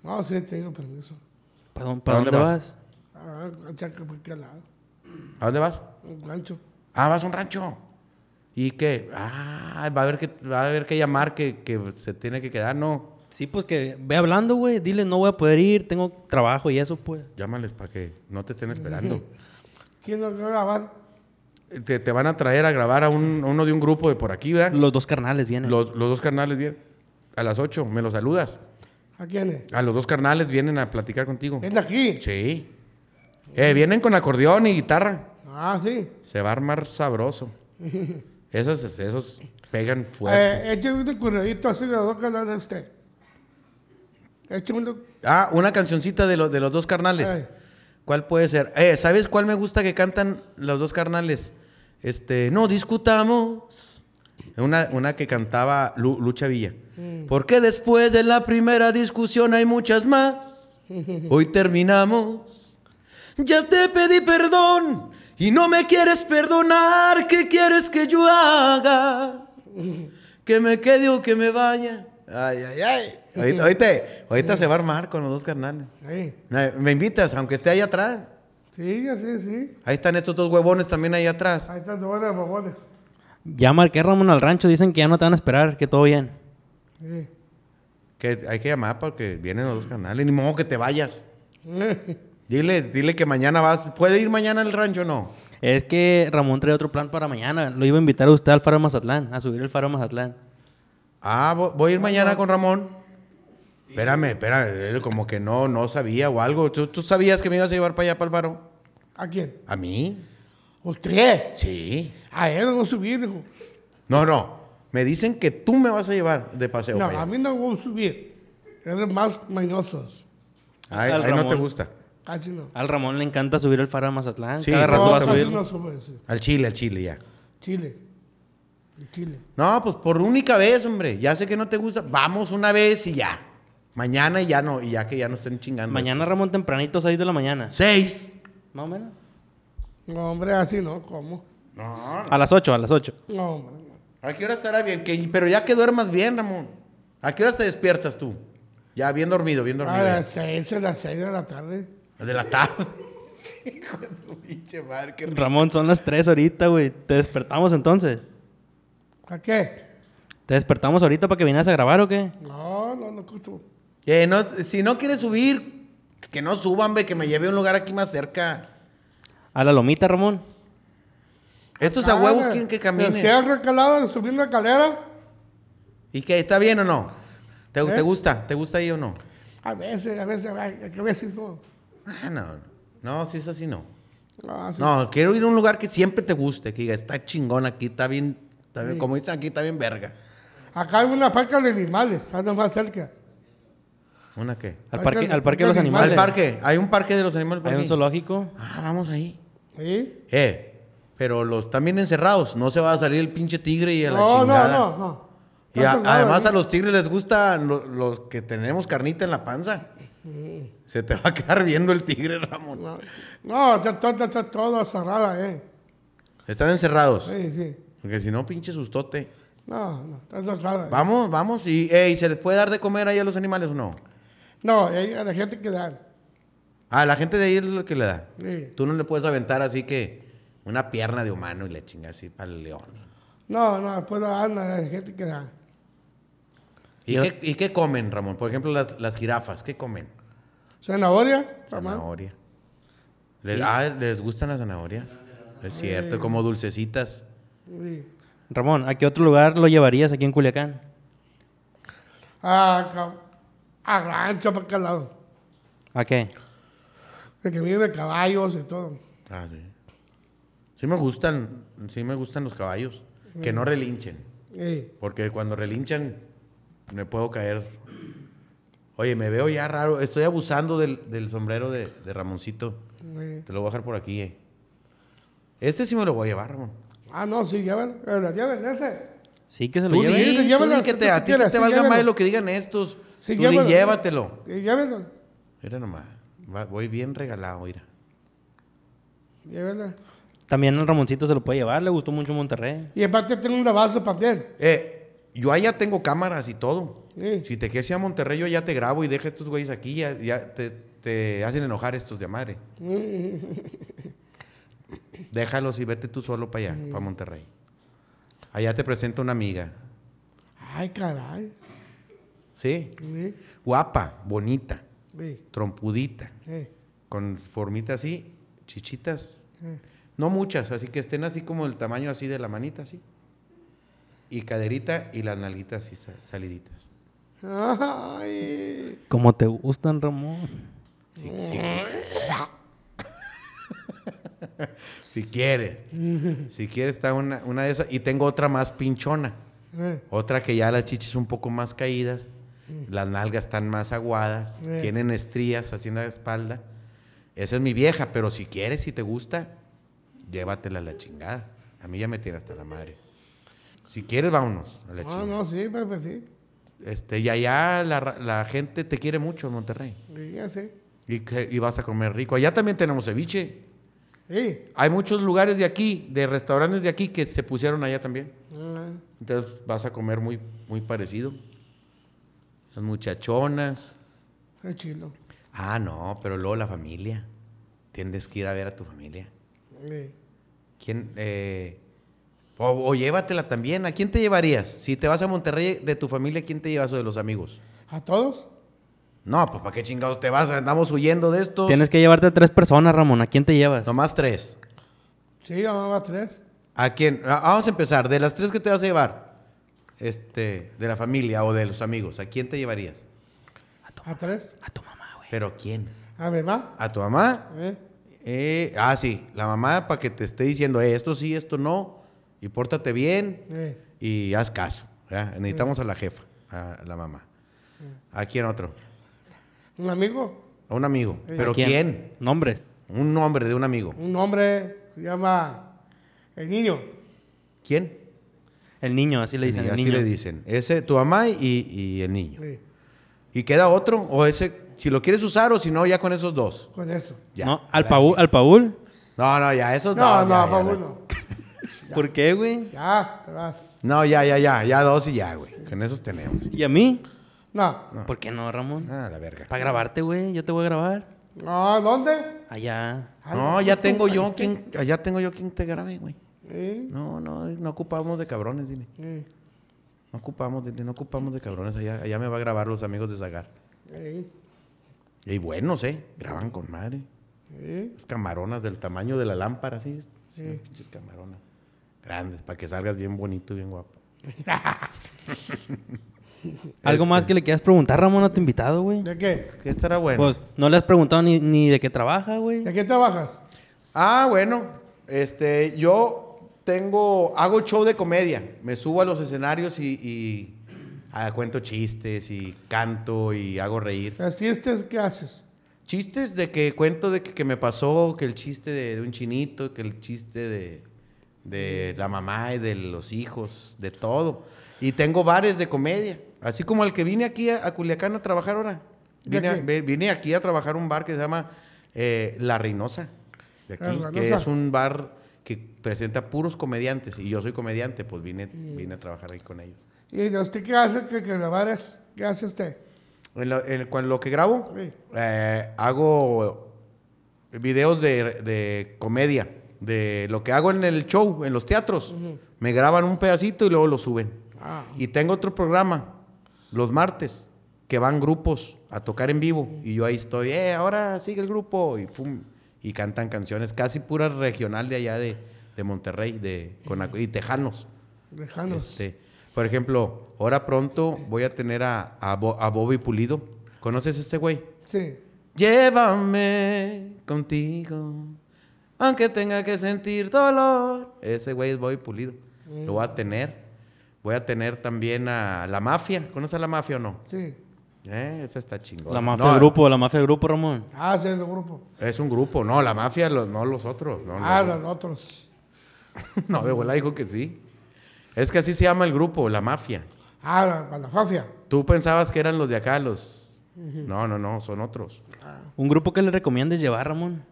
No, sí, tengo permiso. ¿Para, dónde, ¿Para dónde vas? vas? Ah, pues, a, al lado. ¿A dónde vas? un rancho. Ah, vas a un rancho. ¿Y qué? Ah, va a haber que, va a haber que llamar que, que se tiene que quedar, ¿no? Sí, pues que ve hablando, güey. Dile, no voy a poder ir, tengo trabajo y eso, pues. Llámales para que no te estén esperando. ¿Quién lo va a grabar? Te, van a traer a grabar a, un, uno de un grupo de por aquí, ¿verdad? Los dos carnales vienen. Los, dos carnales vienen. A las ocho, me los saludas. ¿A quiénes? A los dos carnales vienen a platicar contigo. ¿Es de aquí? Sí. Eh, vienen con acordeón y guitarra. Ah, sí. Se va a armar sabroso. esos, esos pegan eh, fuerte. Eh, un corredito así de los dos carnales de usted. un... Ah, una cancioncita de, los de los dos carnales. ¿Cuál puede ser? Eh, ¿sabes cuál me gusta que cantan los dos carnales? Este, no discutamos. Una, una que cantaba Lucha Villa. Porque después de la primera discusión hay muchas más. Hoy terminamos. Ya te pedí perdón y no me quieres perdonar. ¿Qué quieres que yo haga? Que me quede o que me vaya. Ay, ay, ay. Ahorita, se va a armar con los dos carnales. Me invitas, aunque esté ahí atrás. Sí, sí, sí. Ahí están estos dos huevones también ahí atrás. Ahí están dos huevones. Ya marqué Ramón al rancho, dicen que ya no te van a esperar, que todo bien. Sí. Que hay que llamar porque vienen los dos canales, ni modo que te vayas. dile, dile que mañana vas. ¿Puede ir mañana al rancho o no? Es que Ramón trae otro plan para mañana. Lo iba a invitar a usted al Faro Mazatlán, a subir el Faro Mazatlán. Ah, voy a ir ah, mañana con Ramón. Espérame, espérame, como que no, no sabía o algo. ¿Tú, sabías que me ibas a llevar para allá, para el faro? ¿A quién? ¿A mí? ¿Usted? Sí. A él no subir, hijo. No, no. Me dicen que tú me vas a llevar de paseo. No, a mí no voy a subir. Eres más mañosos. ahí no te gusta. Al Ramón le encanta subir al faro a Mazatlán. Sí, Cada rato va a subir. Al Chile, al Chile, ya. Chile. Chile. No, pues por única vez, hombre. Ya sé que no te gusta. Vamos una vez y ya. Mañana ya no, y ya que ya no estén chingando. Mañana Ramón tempranito, 6 de la mañana. 6 Más o menos. No, hombre, así no, ¿cómo? No. A las 8, a las 8. No, hombre. ¿A qué hora estará bien? pero ya que duermas bien, Ramón. ¿A qué hora te despiertas tú? Ya, bien dormido, bien dormido. A las 6, a las 6 de la tarde. ¿De la tarde? Hijo de Ramón, son las 3 ahorita, güey. ¿Te despertamos entonces? ¿A qué? ¿Te despertamos ahorita para que vinieras a grabar o qué? No, no, no escucho. Eh, si no quiere subir, que no suban, ve, que me lleve a un lugar aquí más cerca. A la lomita, Ramón. Esto es a huevo ah, ¿quién que camine. Se ha recalado subir la calera ¿Y qué? ¿Está bien o no? ¿Te, ¿Eh? gusta? ¿Te gusta ahí o no? A veces, a veces, a veces ah, no. Ah, no. No, si es así, no. No, quiero ir a un lugar que siempre te guste, que diga, está chingón aquí, está bien, como dicen aquí, está bien verga. Acá hay una parca de animales, está más cerca. ¿Una qué? Al parque, al parque de los animales. Al parque. Hay un parque de los animales. Hay un zoológico. Ah, vamos ahí. ¿Sí? Eh, pero los también encerrados. No se va a salir el pinche tigre y a la no, chingada. No, no, no. Y además a los tigres les gustan los que tenemos carnita en la panza. Se te va a quedar viendo el tigre, Ramón. No, está, está, está todo cerrado eh. Están encerrados. Sí, sí. Porque si no, pinche sustote. No, no, está cerrado. Eh. Vamos, vamos. ¿Y se les puede dar de comer ahí a los animales o no? No, a la gente que da. Ah, la gente de ahí es lo que le da. Tú no le puedes aventar así que una pierna de humano y le chingas así para el león. No, no, después lo dan a la gente que da. ¿Y, qué, comen, Ramón? Por ejemplo, las, jirafas, ¿qué comen? Zanahoria. Zanahoria. ¿Les, ah, ¿les gustan las zanahorias? Es cierto, como dulcecitas. Ramón, ¿a qué otro lugar lo llevarías aquí en Culiacán? Ah, Arrancha rancho para al lado. ¿A qué? De que viene de caballos y todo. Ah, sí. Sí me gustan, sí me gustan los caballos. Que no mm. relinchen. Sí. Porque cuando relinchan me puedo caer. Oye, me veo ya raro. Estoy abusando del, del sombrero de, Ramoncito. Te lo voy a dejar por aquí, eh. Este sí me lo voy a llevar, Ramón. Ah, no, sí, ya Llévenlo, ese. Sí, que se lo lleven. a que a ti que te valga más lo que digan estos. Sí, Tú llévatelo. Mira nomás. voy bien regalado, mira. Llévelo. También el Ramoncito se lo puede llevar, le gustó mucho Monterrey. Y aparte tiene un lavazo para eh, yo allá tengo cámaras y todo. Si te quieres a Monterrey, yo ya te grabo y deja estos güeyes aquí, ya, te, hacen enojar estos de madre. Déjalos y vete tú solo para allá, para Monterrey. Allá te presento una amiga. Ay, caray. Sí. Guapa, bonita. Trompudita. Con formita así, chichitas. No muchas, así que estén así como el tamaño así de la manita, así. Y caderita y las nalguitas así saliditas. Ay. Como te gustan, Ramón. si quieres. Si quieres, está una, una, de esas. Y tengo otra más pinchona. Eh. Otra que ya las chichis un poco más caídas Mm. las nalgas están más aguadas, eh. tienen estrías haciendo la espalda. Esa es mi vieja, pero si quieres, si te gusta, llévatela a la chingada. A mí ya me tiene hasta la madre. Si quieres, vámonos a la ah, chingada. No, no, sí, Pepe, pues, pues, sí. Este, y allá la, la gente te quiere mucho en Monterrey. ya sé. Y, vas a comer rico. Allá también tenemos ceviche. Sí. Hay muchos lugares de aquí, de restaurantes de aquí, que se pusieron allá también. Ah. Entonces vas a comer muy, muy parecido. Las muchachonas. Qué chido. Ah, no, pero luego la familia. Tienes que ir a ver a tu familia. ¿Quién? Eh? o, llévatela también. ¿A quién te llevarías? Si te vas a Monterrey de tu familia, ¿quién te llevas o de los amigos? ¿A todos? No, pues ¿para qué chingados te vas? Andamos huyendo de esto. Tienes que llevarte a tres personas, Ramón. ¿A quién te llevas? más tres. Sí, nomás tres. ¿A quién? Ah, vamos a empezar. De las tres que te vas a llevar, este, de la familia o de los amigos, ¿a quién te llevarías? ¿A, tu ¿A tres? A tu mamá, güey. ¿Pero quién? ¿A mi mamá? ¿A tu mamá? ¿Eh? Eh, ah, sí, la mamá para que te esté diciendo, eh, esto sí, esto no, y pórtate bien y haz caso. Necesitamos a la jefa, a la mamá. ¿A quién otro? ¿Un amigo? A un amigo. ¿Pero quién? quién? Nombre. Un nombre de un amigo. Un nombre se llama El Niño. ¿Quién? El niño, así le dicen. El así le dicen. Ese, tu mamá y, el niño. ¿Y queda otro? ¿O ese, si lo quieres usar o si no, ya con esos dos? Con eso. Ya, no, al paúl, al paúl. No, no, ya, esos no, dos. No, ya, no, Paul no. ¿Por qué, güey? Ya, te vas. No, ya, ya, ya, ya dos y ya, güey. Con esos tenemos. ¿Y a mí? No. no. ¿Por qué no, Ramón? Ah, la verga. Para grabarte, güey. Yo te voy a grabar. No, ¿dónde? Allá. Ah, no, ya tengo yo quien, allá tengo yo quien te grabe, güey. No, no, no ocupamos de cabrones, dile. No ocupamos, dile, no ocupamos de cabrones. Allá, me va a grabar los amigos de Zagar. Y buenos, ¿eh? Graban con madre. Es camaronas del tamaño de la lámpara, sí. Sí, camaronas. Grandes, para que salgas bien bonito, y bien guapo. ¿Algo más que le quieras preguntar, Ramón, a tu invitado, güey? ¿De qué? ¿Qué estará bueno? Pues no le has preguntado ni, ni de qué trabaja, güey. ¿De qué trabajas? Ah, bueno. Este, yo tengo, hago show de comedia. Me subo a los escenarios y, ah, cuento chistes y canto y hago reír. Así este, ¿qué haces? Chistes de que cuento de que, me pasó, que el chiste de, un chinito, que el chiste de, la mamá y de los hijos, de todo. Y tengo bares de comedia. Así como el que vine aquí a, Culiacán a trabajar ahora. Vine, vine, aquí a trabajar un bar que se llama eh, La Reynosa. que es un bar presenta puros comediantes y yo soy comediante, pues vine, vine a trabajar ahí con ellos. ¿Y usted qué hace que, ¿Qué hace usted? En lo, en, con lo que grabo, eh, hago videos de, de, comedia, de lo que hago en el show, en los teatros. Me graban un pedacito y luego lo suben. Ah. Y tengo otro programa, los martes, que van grupos a tocar en vivo. Y yo ahí estoy, eh, ahora sigue el grupo. Y, pum, y cantan canciones, casi puras regional de allá de, de Monterrey, de Conaco, y tejanos. Tejanos. Este, por ejemplo, ahora pronto voy a tener a, a, Bobby Pulido. ¿Conoces a ese güey? Sí. Llévame contigo, aunque tenga que sentir dolor. Ese güey es Bobby Pulido. Mm. Lo voy a tener. Voy a tener también a La Mafia. ¿Conoces a La Mafia o no? Sí. Eh, esa está chingona. La mafia de grupo, la mafia grupo, Ramón. Ah, sí, es de grupo. Es un grupo, no, la mafia, no los otros. ah, los otros. no, de vuelta dijo que sí. Es que así se llama el grupo, la mafia. Ah, la, mafia. Tú pensabas que eran los de acá, los. No, no, no, son otros. Ah. ¿Un grupo que le recomiendas llevar, Ramón?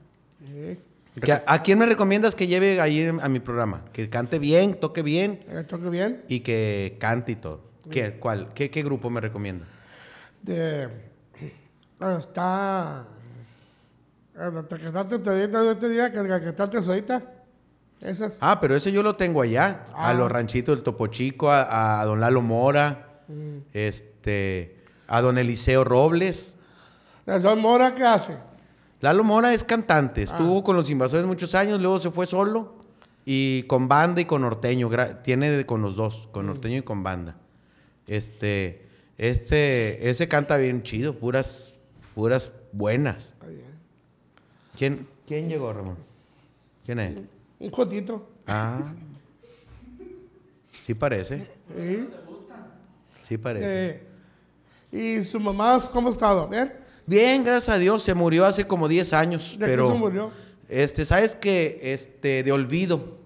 A, quién me recomiendas que lleve ahí a mi programa? Que cante bien, toque bien. Que eh, toque bien. Y que cante y todo. ¿Qué, cuál, qué, grupo me recomienda? De, está. Eh, te que el que Ah, pero eso yo lo tengo allá. A ah. los ranchitos del Topo Chico, a, don Lalo Mora, mm. este, a don Eliseo Robles. ¿Lalo Mora qué hace? Lalo Mora es cantante. Estuvo ah. con los invasores muchos años, luego se fue solo. Y con banda y con Orteño Tiene con los dos, con mm. Orteño y con banda. Este, este, ese canta bien chido, puras, puras buenas. ¿Quién, ¿Quién llegó, Ramón? ¿Quién es? Un cotito. Ah. Sí parece. ¿Sí? Sí parece. Eh, ¿Y su mamá cómo ha estado? ¿Bien? Bien, gracias a Dios. Se murió hace como 10 años. ¿De pero, murió? Este, ¿sabes que Este, de olvido.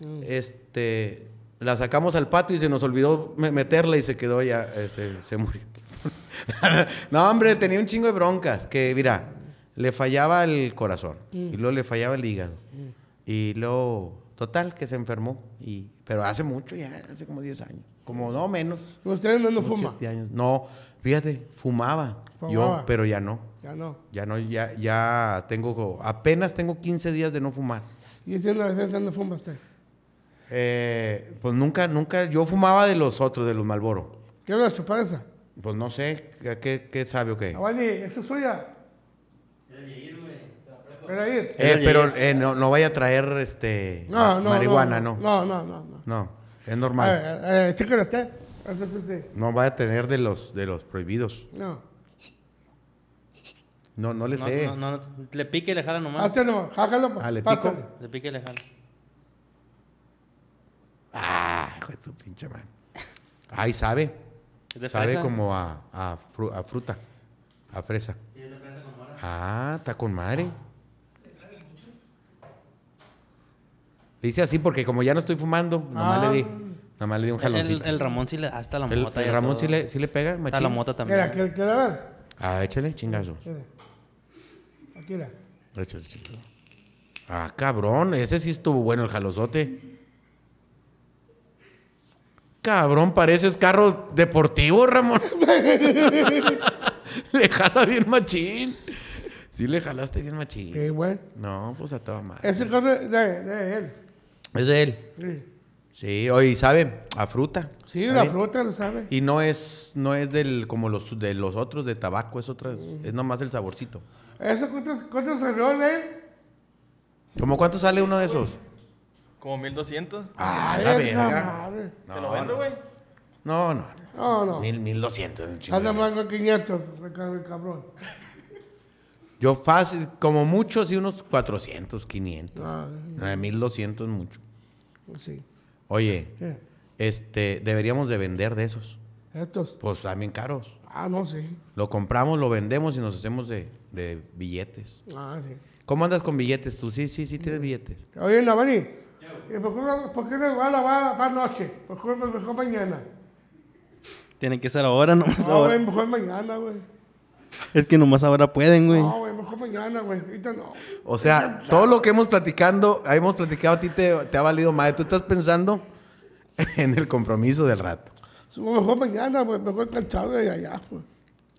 Mm. Este, la sacamos al patio y se nos olvidó meterla y se quedó ya, eh, se, murió. no, hombre, tenía un chingo de broncas. Que, mira, le fallaba el corazón mm. y luego le fallaba el hígado. Mm. Y luego, total, que se enfermó. Y, pero hace mucho ya, hace como 10 años. Como no menos. ¿Ustedes no, no fuman? No, fíjate, fumaba. Yo, pero ya no. Ya no. Ya no, ya, ya tengo, apenas tengo 15 días de no fumar. ¿Y si no, no fuma eh, pues nunca, nunca, yo fumaba de los otros, de los Malboro. ¿Qué es tu paresa Pues no sé, ¿qué, qué sabe o qué? Ah, vale ¿eso es suya? Eh, pero eh, no, vaya a traer este, marihuana, no. No, no, no. No, es normal. Eh, usted. No vaya a tener de los, de los prohibidos. No. No, no le sé. le pique y le jala nomás. Háchalo, hágalo. Pues, ah, le pique y le jala. Ah, hijo de tu pinche man. Ahí sabe. Sabe como a, a, fruta, a fresa. ¿Y es fresa con mora? Ah, está con madre. Ah. Le así porque como ya no estoy fumando, nomás le ah. di. Nomás le di un jaloncito. El, Ramón sí le. Hasta la mota. El, Ramón sí le, le pega, machín. Hasta la mota también. Mira, le ver? Ah, échale, chingazo. Aquí era. Échale, chingazo. Ah, cabrón. Ese sí estuvo bueno el jalozote. Cabrón, pareces carro deportivo, Ramón. le jala bien machín. Sí le jalaste bien machín. ¿Qué, güey? No, pues a toda madre. Ese carro de, de él. Es de él. Sí. Sí, oye, sabe a fruta. Sí, la fruta lo sabe. Y no es no es del como los de los otros de tabaco, es otra, es nomás el saborcito. ¿Eso cuántos, cuántos salió ¿Cómo cuánto sale uno de esos? Como 1200. Ah, la verga. No, ¿Te lo vendo, güey? No, no. No, no. no. 1200. Anda más con 500, el cabrón. Yo fácil, como mucho, así unos 400, 500. 1200 es mucho. Sí. Oye, este, deberíamos de vender de esos. ¿Estos? Pues también caros. Ah, no, sí. Lo compramos, lo vendemos y nos hacemos de, billetes. Ah, sí. ¿Cómo andas con billetes tú? Sí, sí, sí tienes mm. billetes. Oye, Navani, ¿por qué, no va a lavar para noche? ¿Por qué no mejor mañana? Tiene que ser ahora, nomás no, ahora. No, mejor mañana, güey. Es que nomás ahora pueden, güey. No, güey mejor mañana, güey. Ahorita no. O sea, todo lo que hemos platicando, hemos platicado a ti te, te ha valido madre. Tú estás pensando en el compromiso del rato. mejor mañana, güey. Mejor cansado de allá, güey. Pues.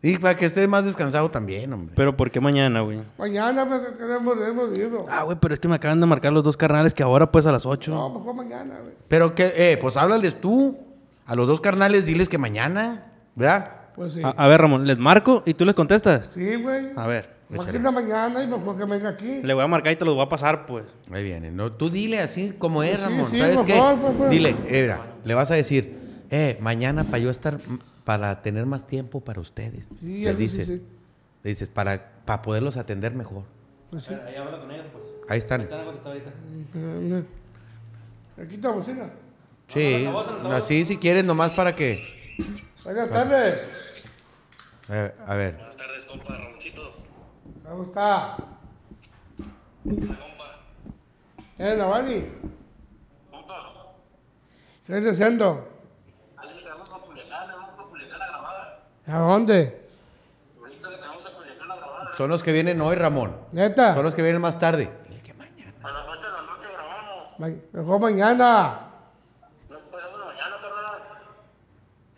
Y para que esté más descansado también, hombre. Pero ¿por qué mañana, güey? Mañana, porque pues, queremos hemos ido. Ah, güey, pero es que me acaban de marcar los dos carnales que ahora pues a las 8. No, mejor mañana, güey. Pero que, eh, pues háblales tú. A los dos carnales diles que mañana, ¿verdad? Pues sí. a ver, Ramón, ¿les marco y tú les contestas? Sí, güey. A ver. Imagina mañana y mejor que venga aquí. Le voy a marcar y te los voy a pasar, pues. Ahí viene. No, tú dile así como es, Ramón. ¿Sabes qué? Pues, pues. Dile, Ebra, eh, le vas a decir, eh, mañana para yo estar, para tener más tiempo para ustedes. Sí, le dices. Le dices, para, para poderlos atender mejor. Pues, sí. Ahí habla con ellos, pues. Ahí están. Ahí están ahorita. Aquí está bocina. Sí, ah, así si quieres, nomás para que. Buenas tardes. Eh, a ver. Buenas tardes, compa Ramoncito. ¿Cómo está? ¿Eh, Navali? ¿Cómo está? ¿Qué estás haciendo? Ali, te vamos a publicar, te vamos a publicar la grabada. ¿A dónde? Ahorita le vamos a publicar la grabada. Son los que vienen hoy, Ramón. ¿Neta? Son los que vienen más tarde. Dile que mañana. A las 8 de la noche grabamos. Mejor mañana.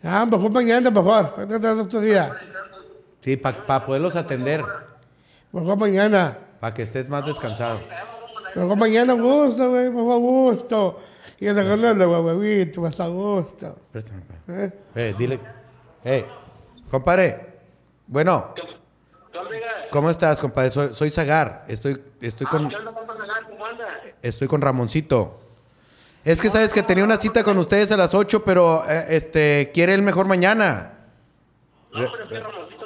Ah, mejor mañana, mejor. Otro días. Sí, para poderlos atender. Mejor mañana. Para que estés más descansado. Mejor mañana gusto, güey. Mejor a gusto. Y el de huevito, más pues, a gusto. Pues. ¿Eh? eh, dile. Eh, compadre. Bueno. ¿Cómo estás, compadre? Soy, soy Zagar. Estoy, estoy ah, con. Estoy con Ramoncito. Es que sabes que tenía una cita con ustedes a las 8, pero eh, este quiere el mejor mañana. No, pero Ramoncito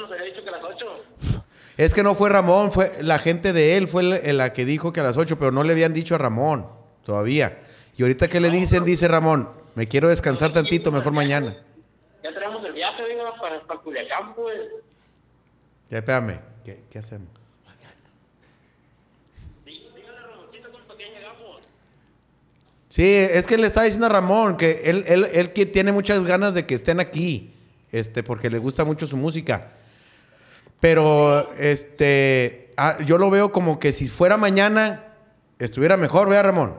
es que no fue Ramón, fue la gente de él fue la, que dijo que a las 8, pero no le habían dicho a Ramón todavía. Y ahorita que le dicen, dice Ramón, me quiero descansar tantito, mejor mañana. Ya tenemos el viaje, venga, para, Culiacán, pues. Ya, espérame, ¿qué, qué hacemos? Sí, pues, es que le estaba diciendo a Ramón que él, él, él que tiene muchas ganas de que estén aquí, este, porque le gusta mucho su música. Pero, este, ah, yo lo veo como que si fuera mañana, estuviera mejor, vea Ramón.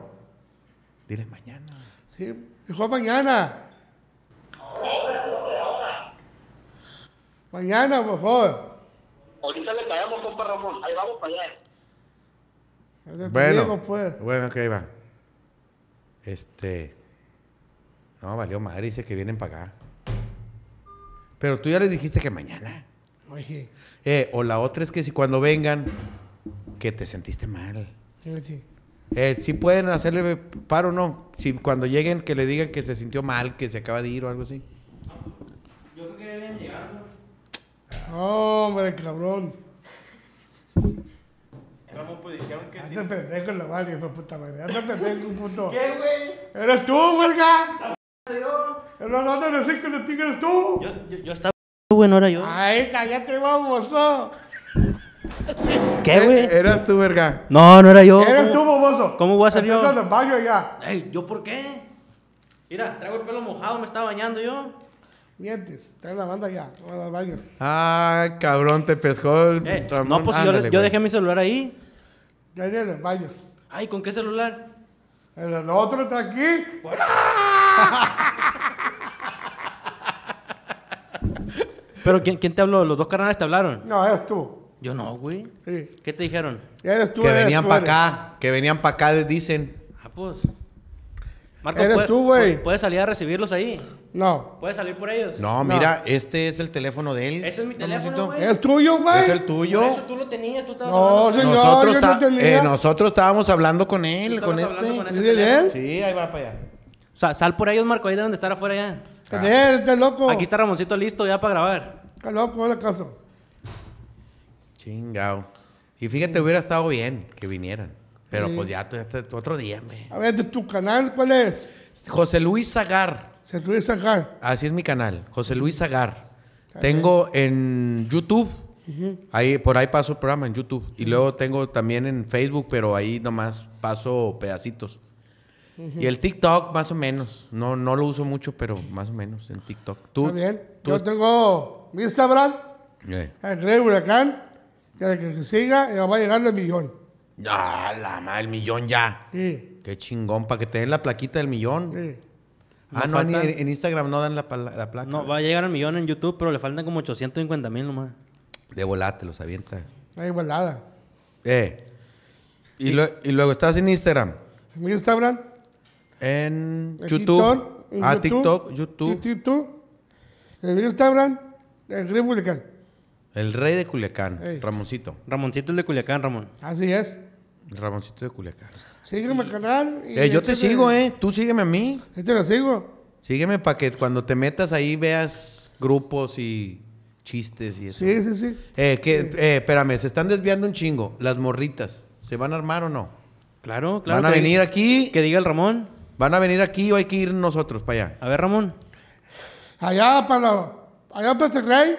Dile mañana. Sí, mejor mañana. Mañana, mejor. Ahorita le callamos, compa Ramón. Ahí vamos para allá. Bueno, pues. bueno, va. Este. No, valió madre, dice que vienen para acá. Pero tú ya les dijiste que mañana. Eh, o la otra es que si cuando vengan, que te sentiste mal. Eh, si pueden hacerle paro o no. Si cuando lleguen, que le digan que se sintió mal, que se acaba de ir o algo así. Yo creo que deben llegar. hombre, cabrón. ¿Cómo pues dijeron que sí? pendejo en la madre, fue puta madre. Hazte pendejo, puto. ¿Qué, güey? ¡Eres tú, huelga! ¡Yo! ¡El que tú! yo estaba no era yo. Ay, cállate, baboso. ¿Qué, güey? Eh, eras tú, verga. No, no era yo. eres tú, baboso. ¿Cómo voy a ser yo? Estás baño ya. Ey, ¿yo por qué? Mira, traigo el pelo mojado, me estaba bañando yo. Mientes, traes la banda ya, no el baño Ah, cabrón, te pescó el eh, No, pues yo, dejé mi celular ahí. Ya en el baño. Ay, ¿con qué celular? El, el otro está aquí. Pero ¿quién, ¿quién te habló? ¿Los dos carnales te hablaron? No, eres tú. Yo no, güey. Sí. ¿Qué te dijeron? Eres tú, Que venían para acá, que venían para acá, dicen. Ah, pues. Marco, Eres ¿puedes, tú, güey. ¿Puedes salir a recibirlos ahí? No. ¿Puedes salir por ellos? No, mira, este es el teléfono de él. Ese es mi teléfono, güey. ¿Es tuyo, güey? Es el tuyo. eso tú lo tenías, tú estabas No, hablando- Señor, nosotros, eh, nosotros estábamos hablando con él, con este. Sí, ahí va para allá. O sea, sal por ellos, Marco, ahí deben de estar afuera ya. Este loco. Aquí está Ramoncito listo ya para grabar. ¡Qué loco, hola caso. Chingao. Y fíjate, hubiera estado bien que vinieran. Pero pues ya, este, otro día, me. A ver, ¿tu canal cuál es? José Luis Zagar. José Luis Sagar. Así es mi canal, José Luis Zagar. Tengo en YouTube. ahí, por ahí paso el programa en YouTube. Y luego tengo también en Facebook, pero ahí nomás paso pedacitos. Y el TikTok, más o menos. No, no lo uso mucho, pero más o menos en TikTok. ¿Tú, bien. Yo tengo mi Instagram, eh. el Rey Huracán, que que siga eh, va a llegar al millón. ya ah, la madre, el millón ya. Sí. Qué chingón, para que te den la plaquita del millón. Ah, no, en, Instagram no dan la, la placa. No, va a llegar al millón en YouTube, pero le faltan como 850 mil nomás. De volate, los avienta. ahí volada. Eh. Y, y luego estás en Instagram. ¿Mi Instagram? en YouTube. a ah, TikTok, YouTube. YouTube. En Instagram, el Rey de Culiacán. El Rey de Culiacán, Ramoncito. Ramoncito es de Culiacán, Ramón. Así es. El Ramoncito de Culiacán. Sígueme al canal. yo te este sigo, ¿eh? Tú sígueme a mí. Yo te este lo sigo. Sígueme para que cuando te metas ahí veas grupos y chistes y eso. Sí, sí, sí. Eh, que, eh, espérame, se están desviando un chingo. Las morritas, ¿se van a armar o no? Claro, claro. ¿Van a venir aquí? Que diga el Ramón. ¿Van a venir aquí o hay que ir nosotros para allá? A ver, Ramón. Allá para. Allá para rey.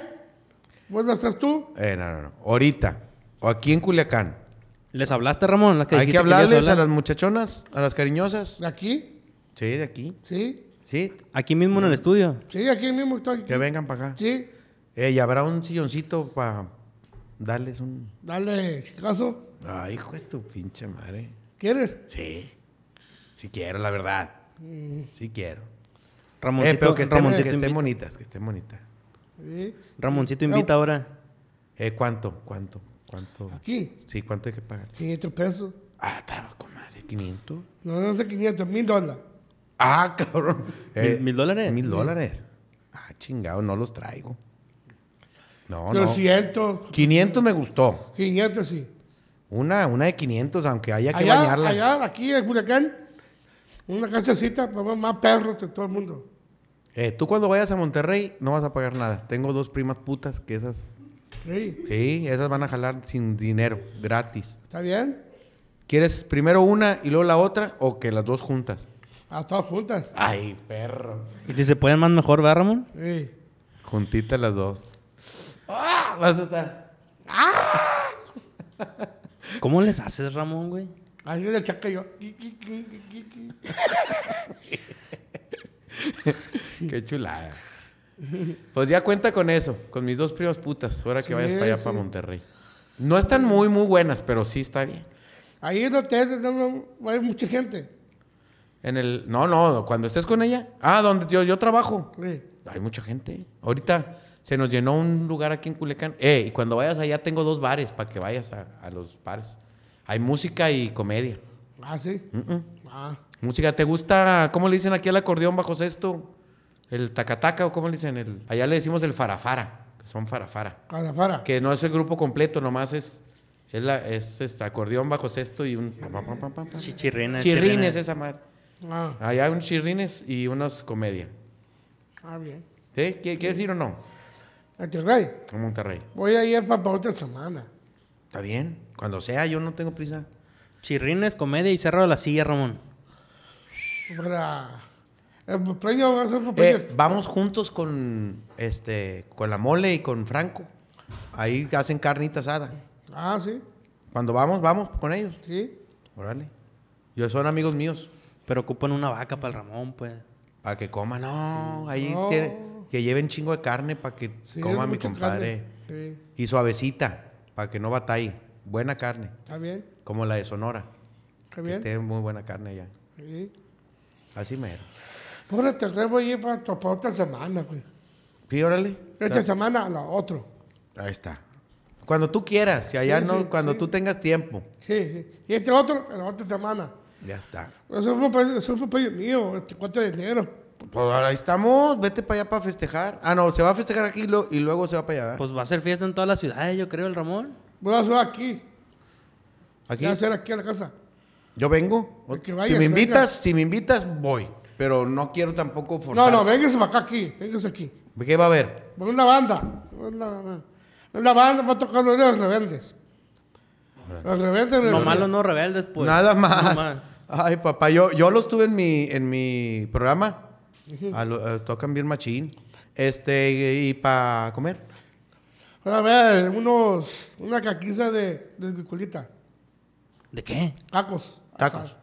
¿Dónde estás tú? Eh, no, no, no. Ahorita. O aquí en Culiacán. ¿Les hablaste, Ramón? hay que hablarles a las muchachonas, a las cariñosas. ¿De aquí? Sí, de aquí. Sí. Sí. Aquí mismo en el mm. estudio. Sí, aquí mismo estoy. Que vengan para acá. Sí. Eh, y habrá un silloncito para darles un. Dale, caso. Ay, ah, hijo de tu pinche madre. ¿Quieres? Sí si quiero, la verdad. si quiero. Eh, Ramoncito, que estén, bonitas, que estén bonitas. Ramoncito invita ahora. Eh, ¿Cuánto? ¿Cuánto? ¿Cuánto? ¿Aquí? Sí, ¿cuánto hay que pagar? 500 pesos. Ah, estaba con madre. ¿500? No, no sé 500, mil dólares. Ah, cabrón. Eh, ¿Mil dólares? Mil dólares. Ah, chingado, no los traigo. No, 300. no. 500 me gustó. 500, sí. Una, una de 500, aunque haya que bañarla. Allá, aquí en Culiacán, una pues más perros de todo el mundo. Eh, tú cuando vayas a Monterrey no vas a pagar nada. Tengo dos primas putas que esas... Sí. Sí, esas van a jalar sin dinero, gratis. ¿Está bien? ¿Quieres primero una y luego la otra o que las dos juntas? Las ah, todas juntas. Ay, perro. ¿Y si se pueden más mejor, va, Ramón? Sí. Juntitas las dos. ¡Ah! Vas a estar. ¡Ah! ¿Cómo les haces, Ramón, güey? Ahí le chaca yo. Qué chulada. Pues ya cuenta con eso, con mis dos primas putas, ahora que vayas para allá, para Monterrey. No están muy, muy buenas, pero sí está bien. Ahí en te hay mucha gente. En el, no, no, cuando estés con ella. Ah, donde yo, yo trabajo. Sí. Hay mucha gente. Ahorita se nos llenó un lugar aquí en Culecán. Eh, y cuando vayas allá tengo dos bares para que vayas a los bares. Hay música y comedia. Ah, sí. Ah. Música, ¿te gusta? ¿Cómo le dicen aquí al acordeón bajo sexto? ¿El tacataca o cómo le dicen? El, allá le decimos el farafara, que son farafara. Farafara. Que no es el grupo completo, nomás es, es, este, acordeón bajo sexto y un... Chirrines Chirrines, esa madre. Ah. hay un chirrines y unas comedia. Ah, bien. ¿Sí? ¿Quieres ir o no? A Monterrey. Monterrey. Voy a ir para otra semana. ¿Está bien? Cuando sea, yo no tengo prisa. Chirrines, comedia y cerro de la silla, Ramón. Eh, pues, eh, vamos juntos con este con la mole y con Franco. Ahí hacen carnita asada. Ah, sí. Cuando vamos, vamos con ellos. Sí. Órale. Yo son amigos míos. Pero ocupan una vaca para el Ramón, pues. Para que coma, no. Ahí que lleven chingo de carne para que coma mi compadre. Y suavecita, para que no batalle. Buena carne. Está bien. Como la de Sonora. Está bien. Que tiene muy buena carne allá. Sí. Así mero. Ahora te creo ir para, otra semana, güey. Pues. Sí, órale. Esta semana a la otra. Ahí está. Cuando tú quieras, si allá no, cuando tú tengas tiempo. Sí, sí. Y este otro, la otra semana. Ya está. Eso es un papel mío, este 4 de enero. Pues ahora estamos, vete para allá para festejar. Ah, no, se va a festejar aquí y, luego se va para allá. Pues va a ser fiesta en todas las ciudades, yo creo, el Ramón. Voy a hacer aquí. ¿Aquí? Voy a hacer aquí a la casa. Yo vengo. si me invitas, si me invitas, voy. Pero no quiero tampoco forzar. No, no, véngase para acá aquí, véngase aquí. ¿Qué va a haber? Pues una banda. Una, banda para tocar los rebeldes. Los rebeldes, No malo no rebeldes, pues. Nada más. Ay, papá, yo, yo los tuve en mi, en mi programa. tocan bien machín. Este, y, y para comer. A ver, unos, una caquiza de, de ¿De qué? Tacos. Tacos.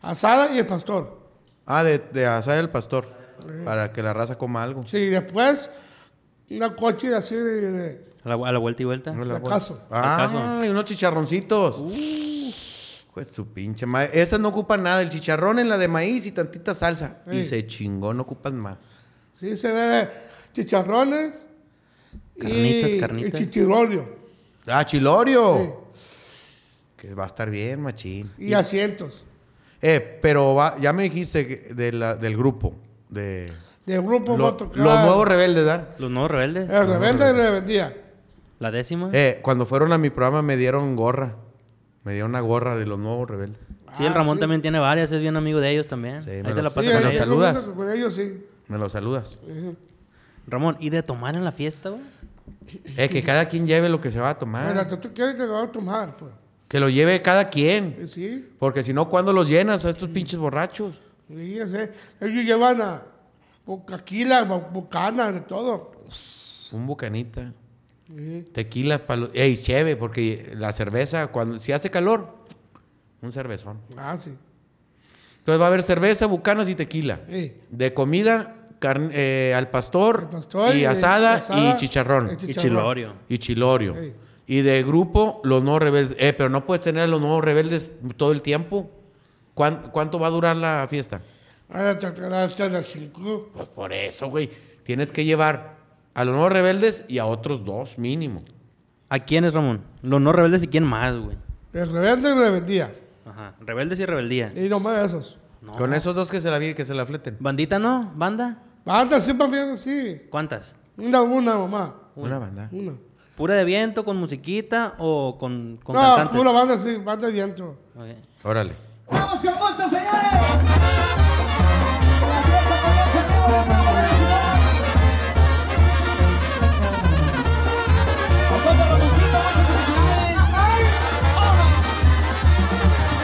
Asada, y el pastor. Ah, de, de asada y el pastor. Para que la raza coma algo. Sí, después una coche así de... a, la, vuelta y vuelta. caso. Ah, y unos chicharroncitos. Pues su pinche madre. Esas no ocupan nada. El chicharrón en la de maíz y tantita salsa. Y se chingó, no ocupan más. Sí, se ve chicharrones, Carnitas, carnitas. Y Ah, chilorio. Que va a estar bien, machín. Y, asientos. Eh, pero va, ya me dijiste del grupo. De, del grupo Los nuevos rebeldes, ¿verdad? Los nuevos rebeldes. El rebeldes y rebeldía. La décima. Eh, cuando fueron a mi programa me dieron gorra. Me dieron una gorra de los nuevos rebeldes. Sí, el ah, Ramón también tiene varias, es bien amigo de ellos también. Sí, me lo, saludas. sí. Me lo saludas. Ramón, ¿y de tomar en la fiesta, güey? Es que cada quien lleve lo que se va a tomar. quieres pues. que lo lleve cada quien. Eh, porque si no, ¿cuándo los llenas a estos pinches borrachos? Sí, Ellos llevan a bocaquila, bucanas, de todo. Un bucanita Tequila para Ey, cheve, porque la cerveza, cuando si hace calor, un cervezón. Ah, sí. Entonces va a haber cerveza, bucanas y tequila. Sí. De comida, eh, al pastor, y, asada, y, chicharrón. y chilorio. Y chilorio. Y de grupo, los nuevos rebeldes. Eh, pero no puedes tener a los nuevos rebeldes todo el tiempo. ¿Cuánto va a durar la fiesta? Ah, pues por eso, güey. Tienes que llevar a los nuevos rebeldes y a otros dos mínimo. ¿A quiénes, Ramón? Los no rebeldes y quién más, güey. El y rebeldía. Ajá. Rebeldes y rebeldía. Y nomás esos. Con esos dos que se la que se la fleten. Bandita no, banda. Bandas sí, papi, sí. ¿Cuántas? Una, una, mamá. Una banda. Una. ¿Pura de viento, con musiquita o con, con no, cantantes? pura banda, sí, banda de viento. Okay. Órale. ¡Vamos con apuesta, señores! ¡La fiesta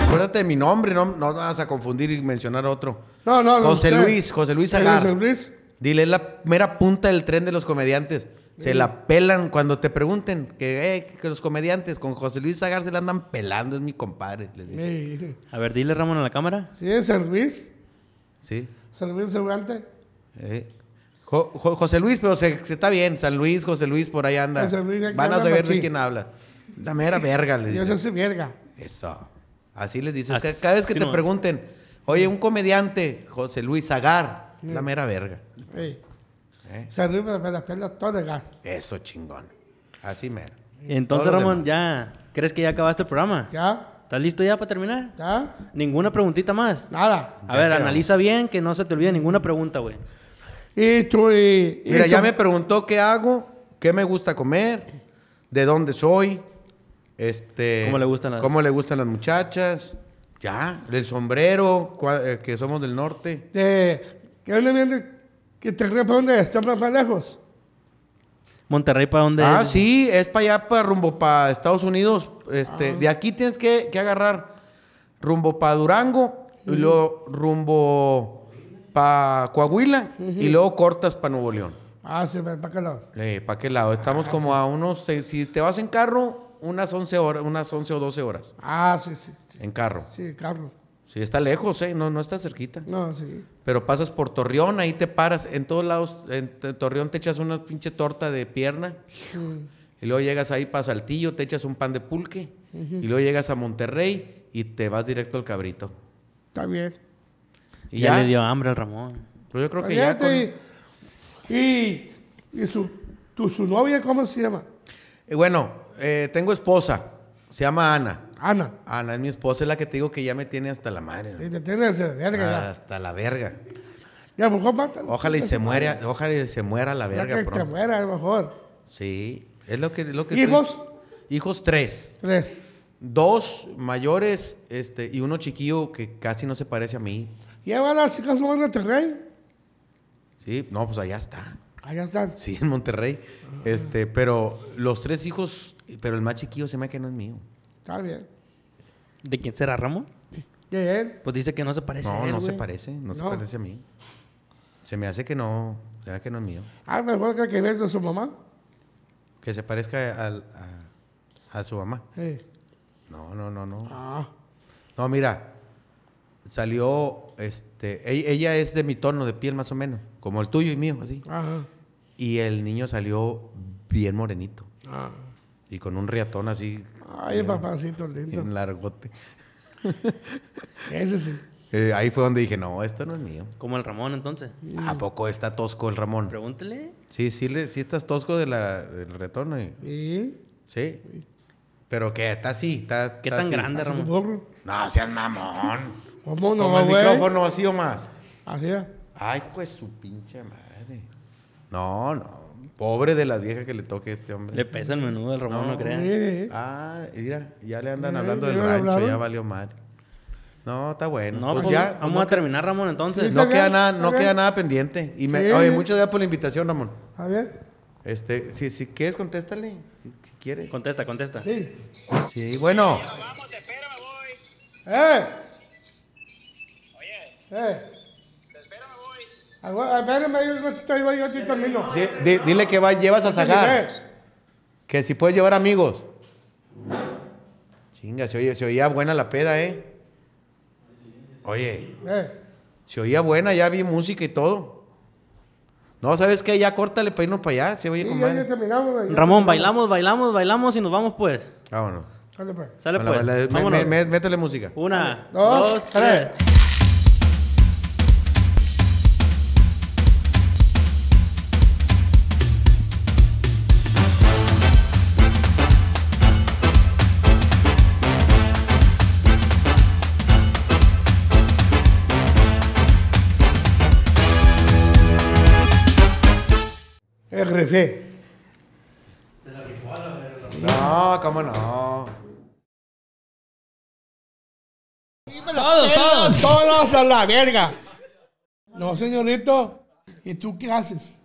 Acuérdate de mi nombre, no, no vas a confundir y mencionar otro. No, no, José Luis, José Luis Agar. José Luis. Dile, es la mera punta del tren de los comediantes. Se la pelan cuando te pregunten eh, que, los comediantes con José Luis Agar se la andan pelando, es mi compadre. A ver, dile Ramón a la cámara. Sí, es Luis. Sí. San Luis Segurante. José Luis, pero se, está bien. San Luis, José Luis, por ahí anda. Van a saber de quién habla. La mera verga, les digo. Yo soy verga. Eso. Así les dices. Cada vez que te pregunten, oye, un comediante, José Luis Agar, la mera verga. ¿Eh? Se arriba de todo gas. Eso, chingón. Así mero. Entonces, Ramón, ya, ¿crees que ya acabaste el programa? Ya. ¿Estás listo ya para terminar? Ya. ¿Ninguna preguntita más? Nada. A ver, analiza bien, que no se te olvide ninguna pregunta, güey. Y tú y... Mira, ya me preguntó qué hago, qué me gusta comer, de dónde soy, este, ¿Cómo le gustan las muchachas? Ya, el sombrero, eh, que somos del norte. ¿Qué que te para dónde está más para lejos? Monterrey, ¿para dónde Ah, sí, es para allá, para rumbo para Estados Unidos. Este, ah. De aquí tienes que, agarrar rumbo para Durango, y luego rumbo para Coahuila, y luego cortas para Nuevo León. Ah, sí, para qué lado. Eh, ¿Para qué lado? Estamos ah, como a unos... si te vas en carro, unas 11 horas, unas 11 o 12 horas. Ah, sí, sí. En carro. Sí, carro. Sí, está lejos, ¿eh? No, no está cerquita. No, sí. Pero pasas por Torreón, ahí te paras. En todos lados, en Torreón te echas una pinche torta de pierna. Mm. Y luego llegas ahí para Saltillo, te echas un pan de pulque. Y luego llegas a Monterrey y te vas directo al cabrito. Está bien. Y ya, le dio hambre al Ramón. Pero pues yo creo que ya. Y, y, su, su novia, ¿cómo se llama? Eh, bueno, eh, tengo esposa. Se llama Ana. Ana. Ana es mi esposa, es la que te digo que ya me tiene hasta la madre. te tiene hasta la verga. Hasta ya. la verga. Pues, ojalá y se, muera, ojalá y se muera la verga. Ojalá que muera, a lo mejor. Sí, es lo que. Lo que ¿Hijos? Hijos tres. Tres. Dos mayores este, y uno chiquillo que casi no se parece a mí. ¿Lleva a las chicas a Monterrey? Sí, no, pues allá está. Allá están. Sí, en Monterrey. Este, pero los tres hijos pero el más chiquillo se me que no es mío. Está bien. ¿De quién será Ramón? De él. Pues dice que no se parece no, a él. No, no se parece, no, se parece a mí. Se me hace que no, se me hace que no es mío. Ah, mejor que que de su mamá. Que se parezca a, su mamá. Sí. No, no, no, no. Ah. No, mira, salió, este, e-, ella es de mi tono de piel más o menos, como el tuyo y mío, así. Ajá. Y el niño salió bien morenito. Ah. Y con un riatón así. Ay, el papacito lindo. Un largote. Ese sí. Eh, ahí fue donde dije, no, esto no es mío. Como el Ramón, entonces. ¿A poco está tosco el Ramón? Pregúntele. Sí, sí, le, sí estás tosco del retorno. Eh. Y... ¿Sí? Sí. sí. pero que ¿Está así? ¿Qué tan grande, Ramón? No, seas mamón. ¿Cómo no, el micrófono así o más. Así es. Ay, pues su pinche madre. No, no. Pobre de la vieja que le toque a este hombre. Le pesa el menudo al Ramón, no, crean. Eh, eh. Ah, mira, ya le andan eh, hablando del rancho, ya valió mal. No, está bueno. Pues, pues, ya, vamos pues a terminar, Ramón, entonces. no, queda nada, no queda nada pendiente. Y me, oye, muchas gracias por la invitación, Ramón. A ver. Este, si, si quieres, contéstale. Si, Quiere, Contesta, contesta. Sí. Sí, bueno. vamos, te espero, voy. ¡Eh! Oye. ¡Eh! Ah, a dile que llevas a sacar. Que si puedes llevar amigos. Chinga, se, oía buena la peda, ¿eh? Oye. Eh. Se oía buena, ya vi música y todo. No, ¿sabes qué? Ya córtale para irnos para allá. Ramón, bailamos, bailamos, bailamos y nos vamos pues. Vámonos. Sale pues. Sale pues. música. Una, dos tres. No, cómo no. Todos, a la verga. No, señorito. ¿Y tú qué haces?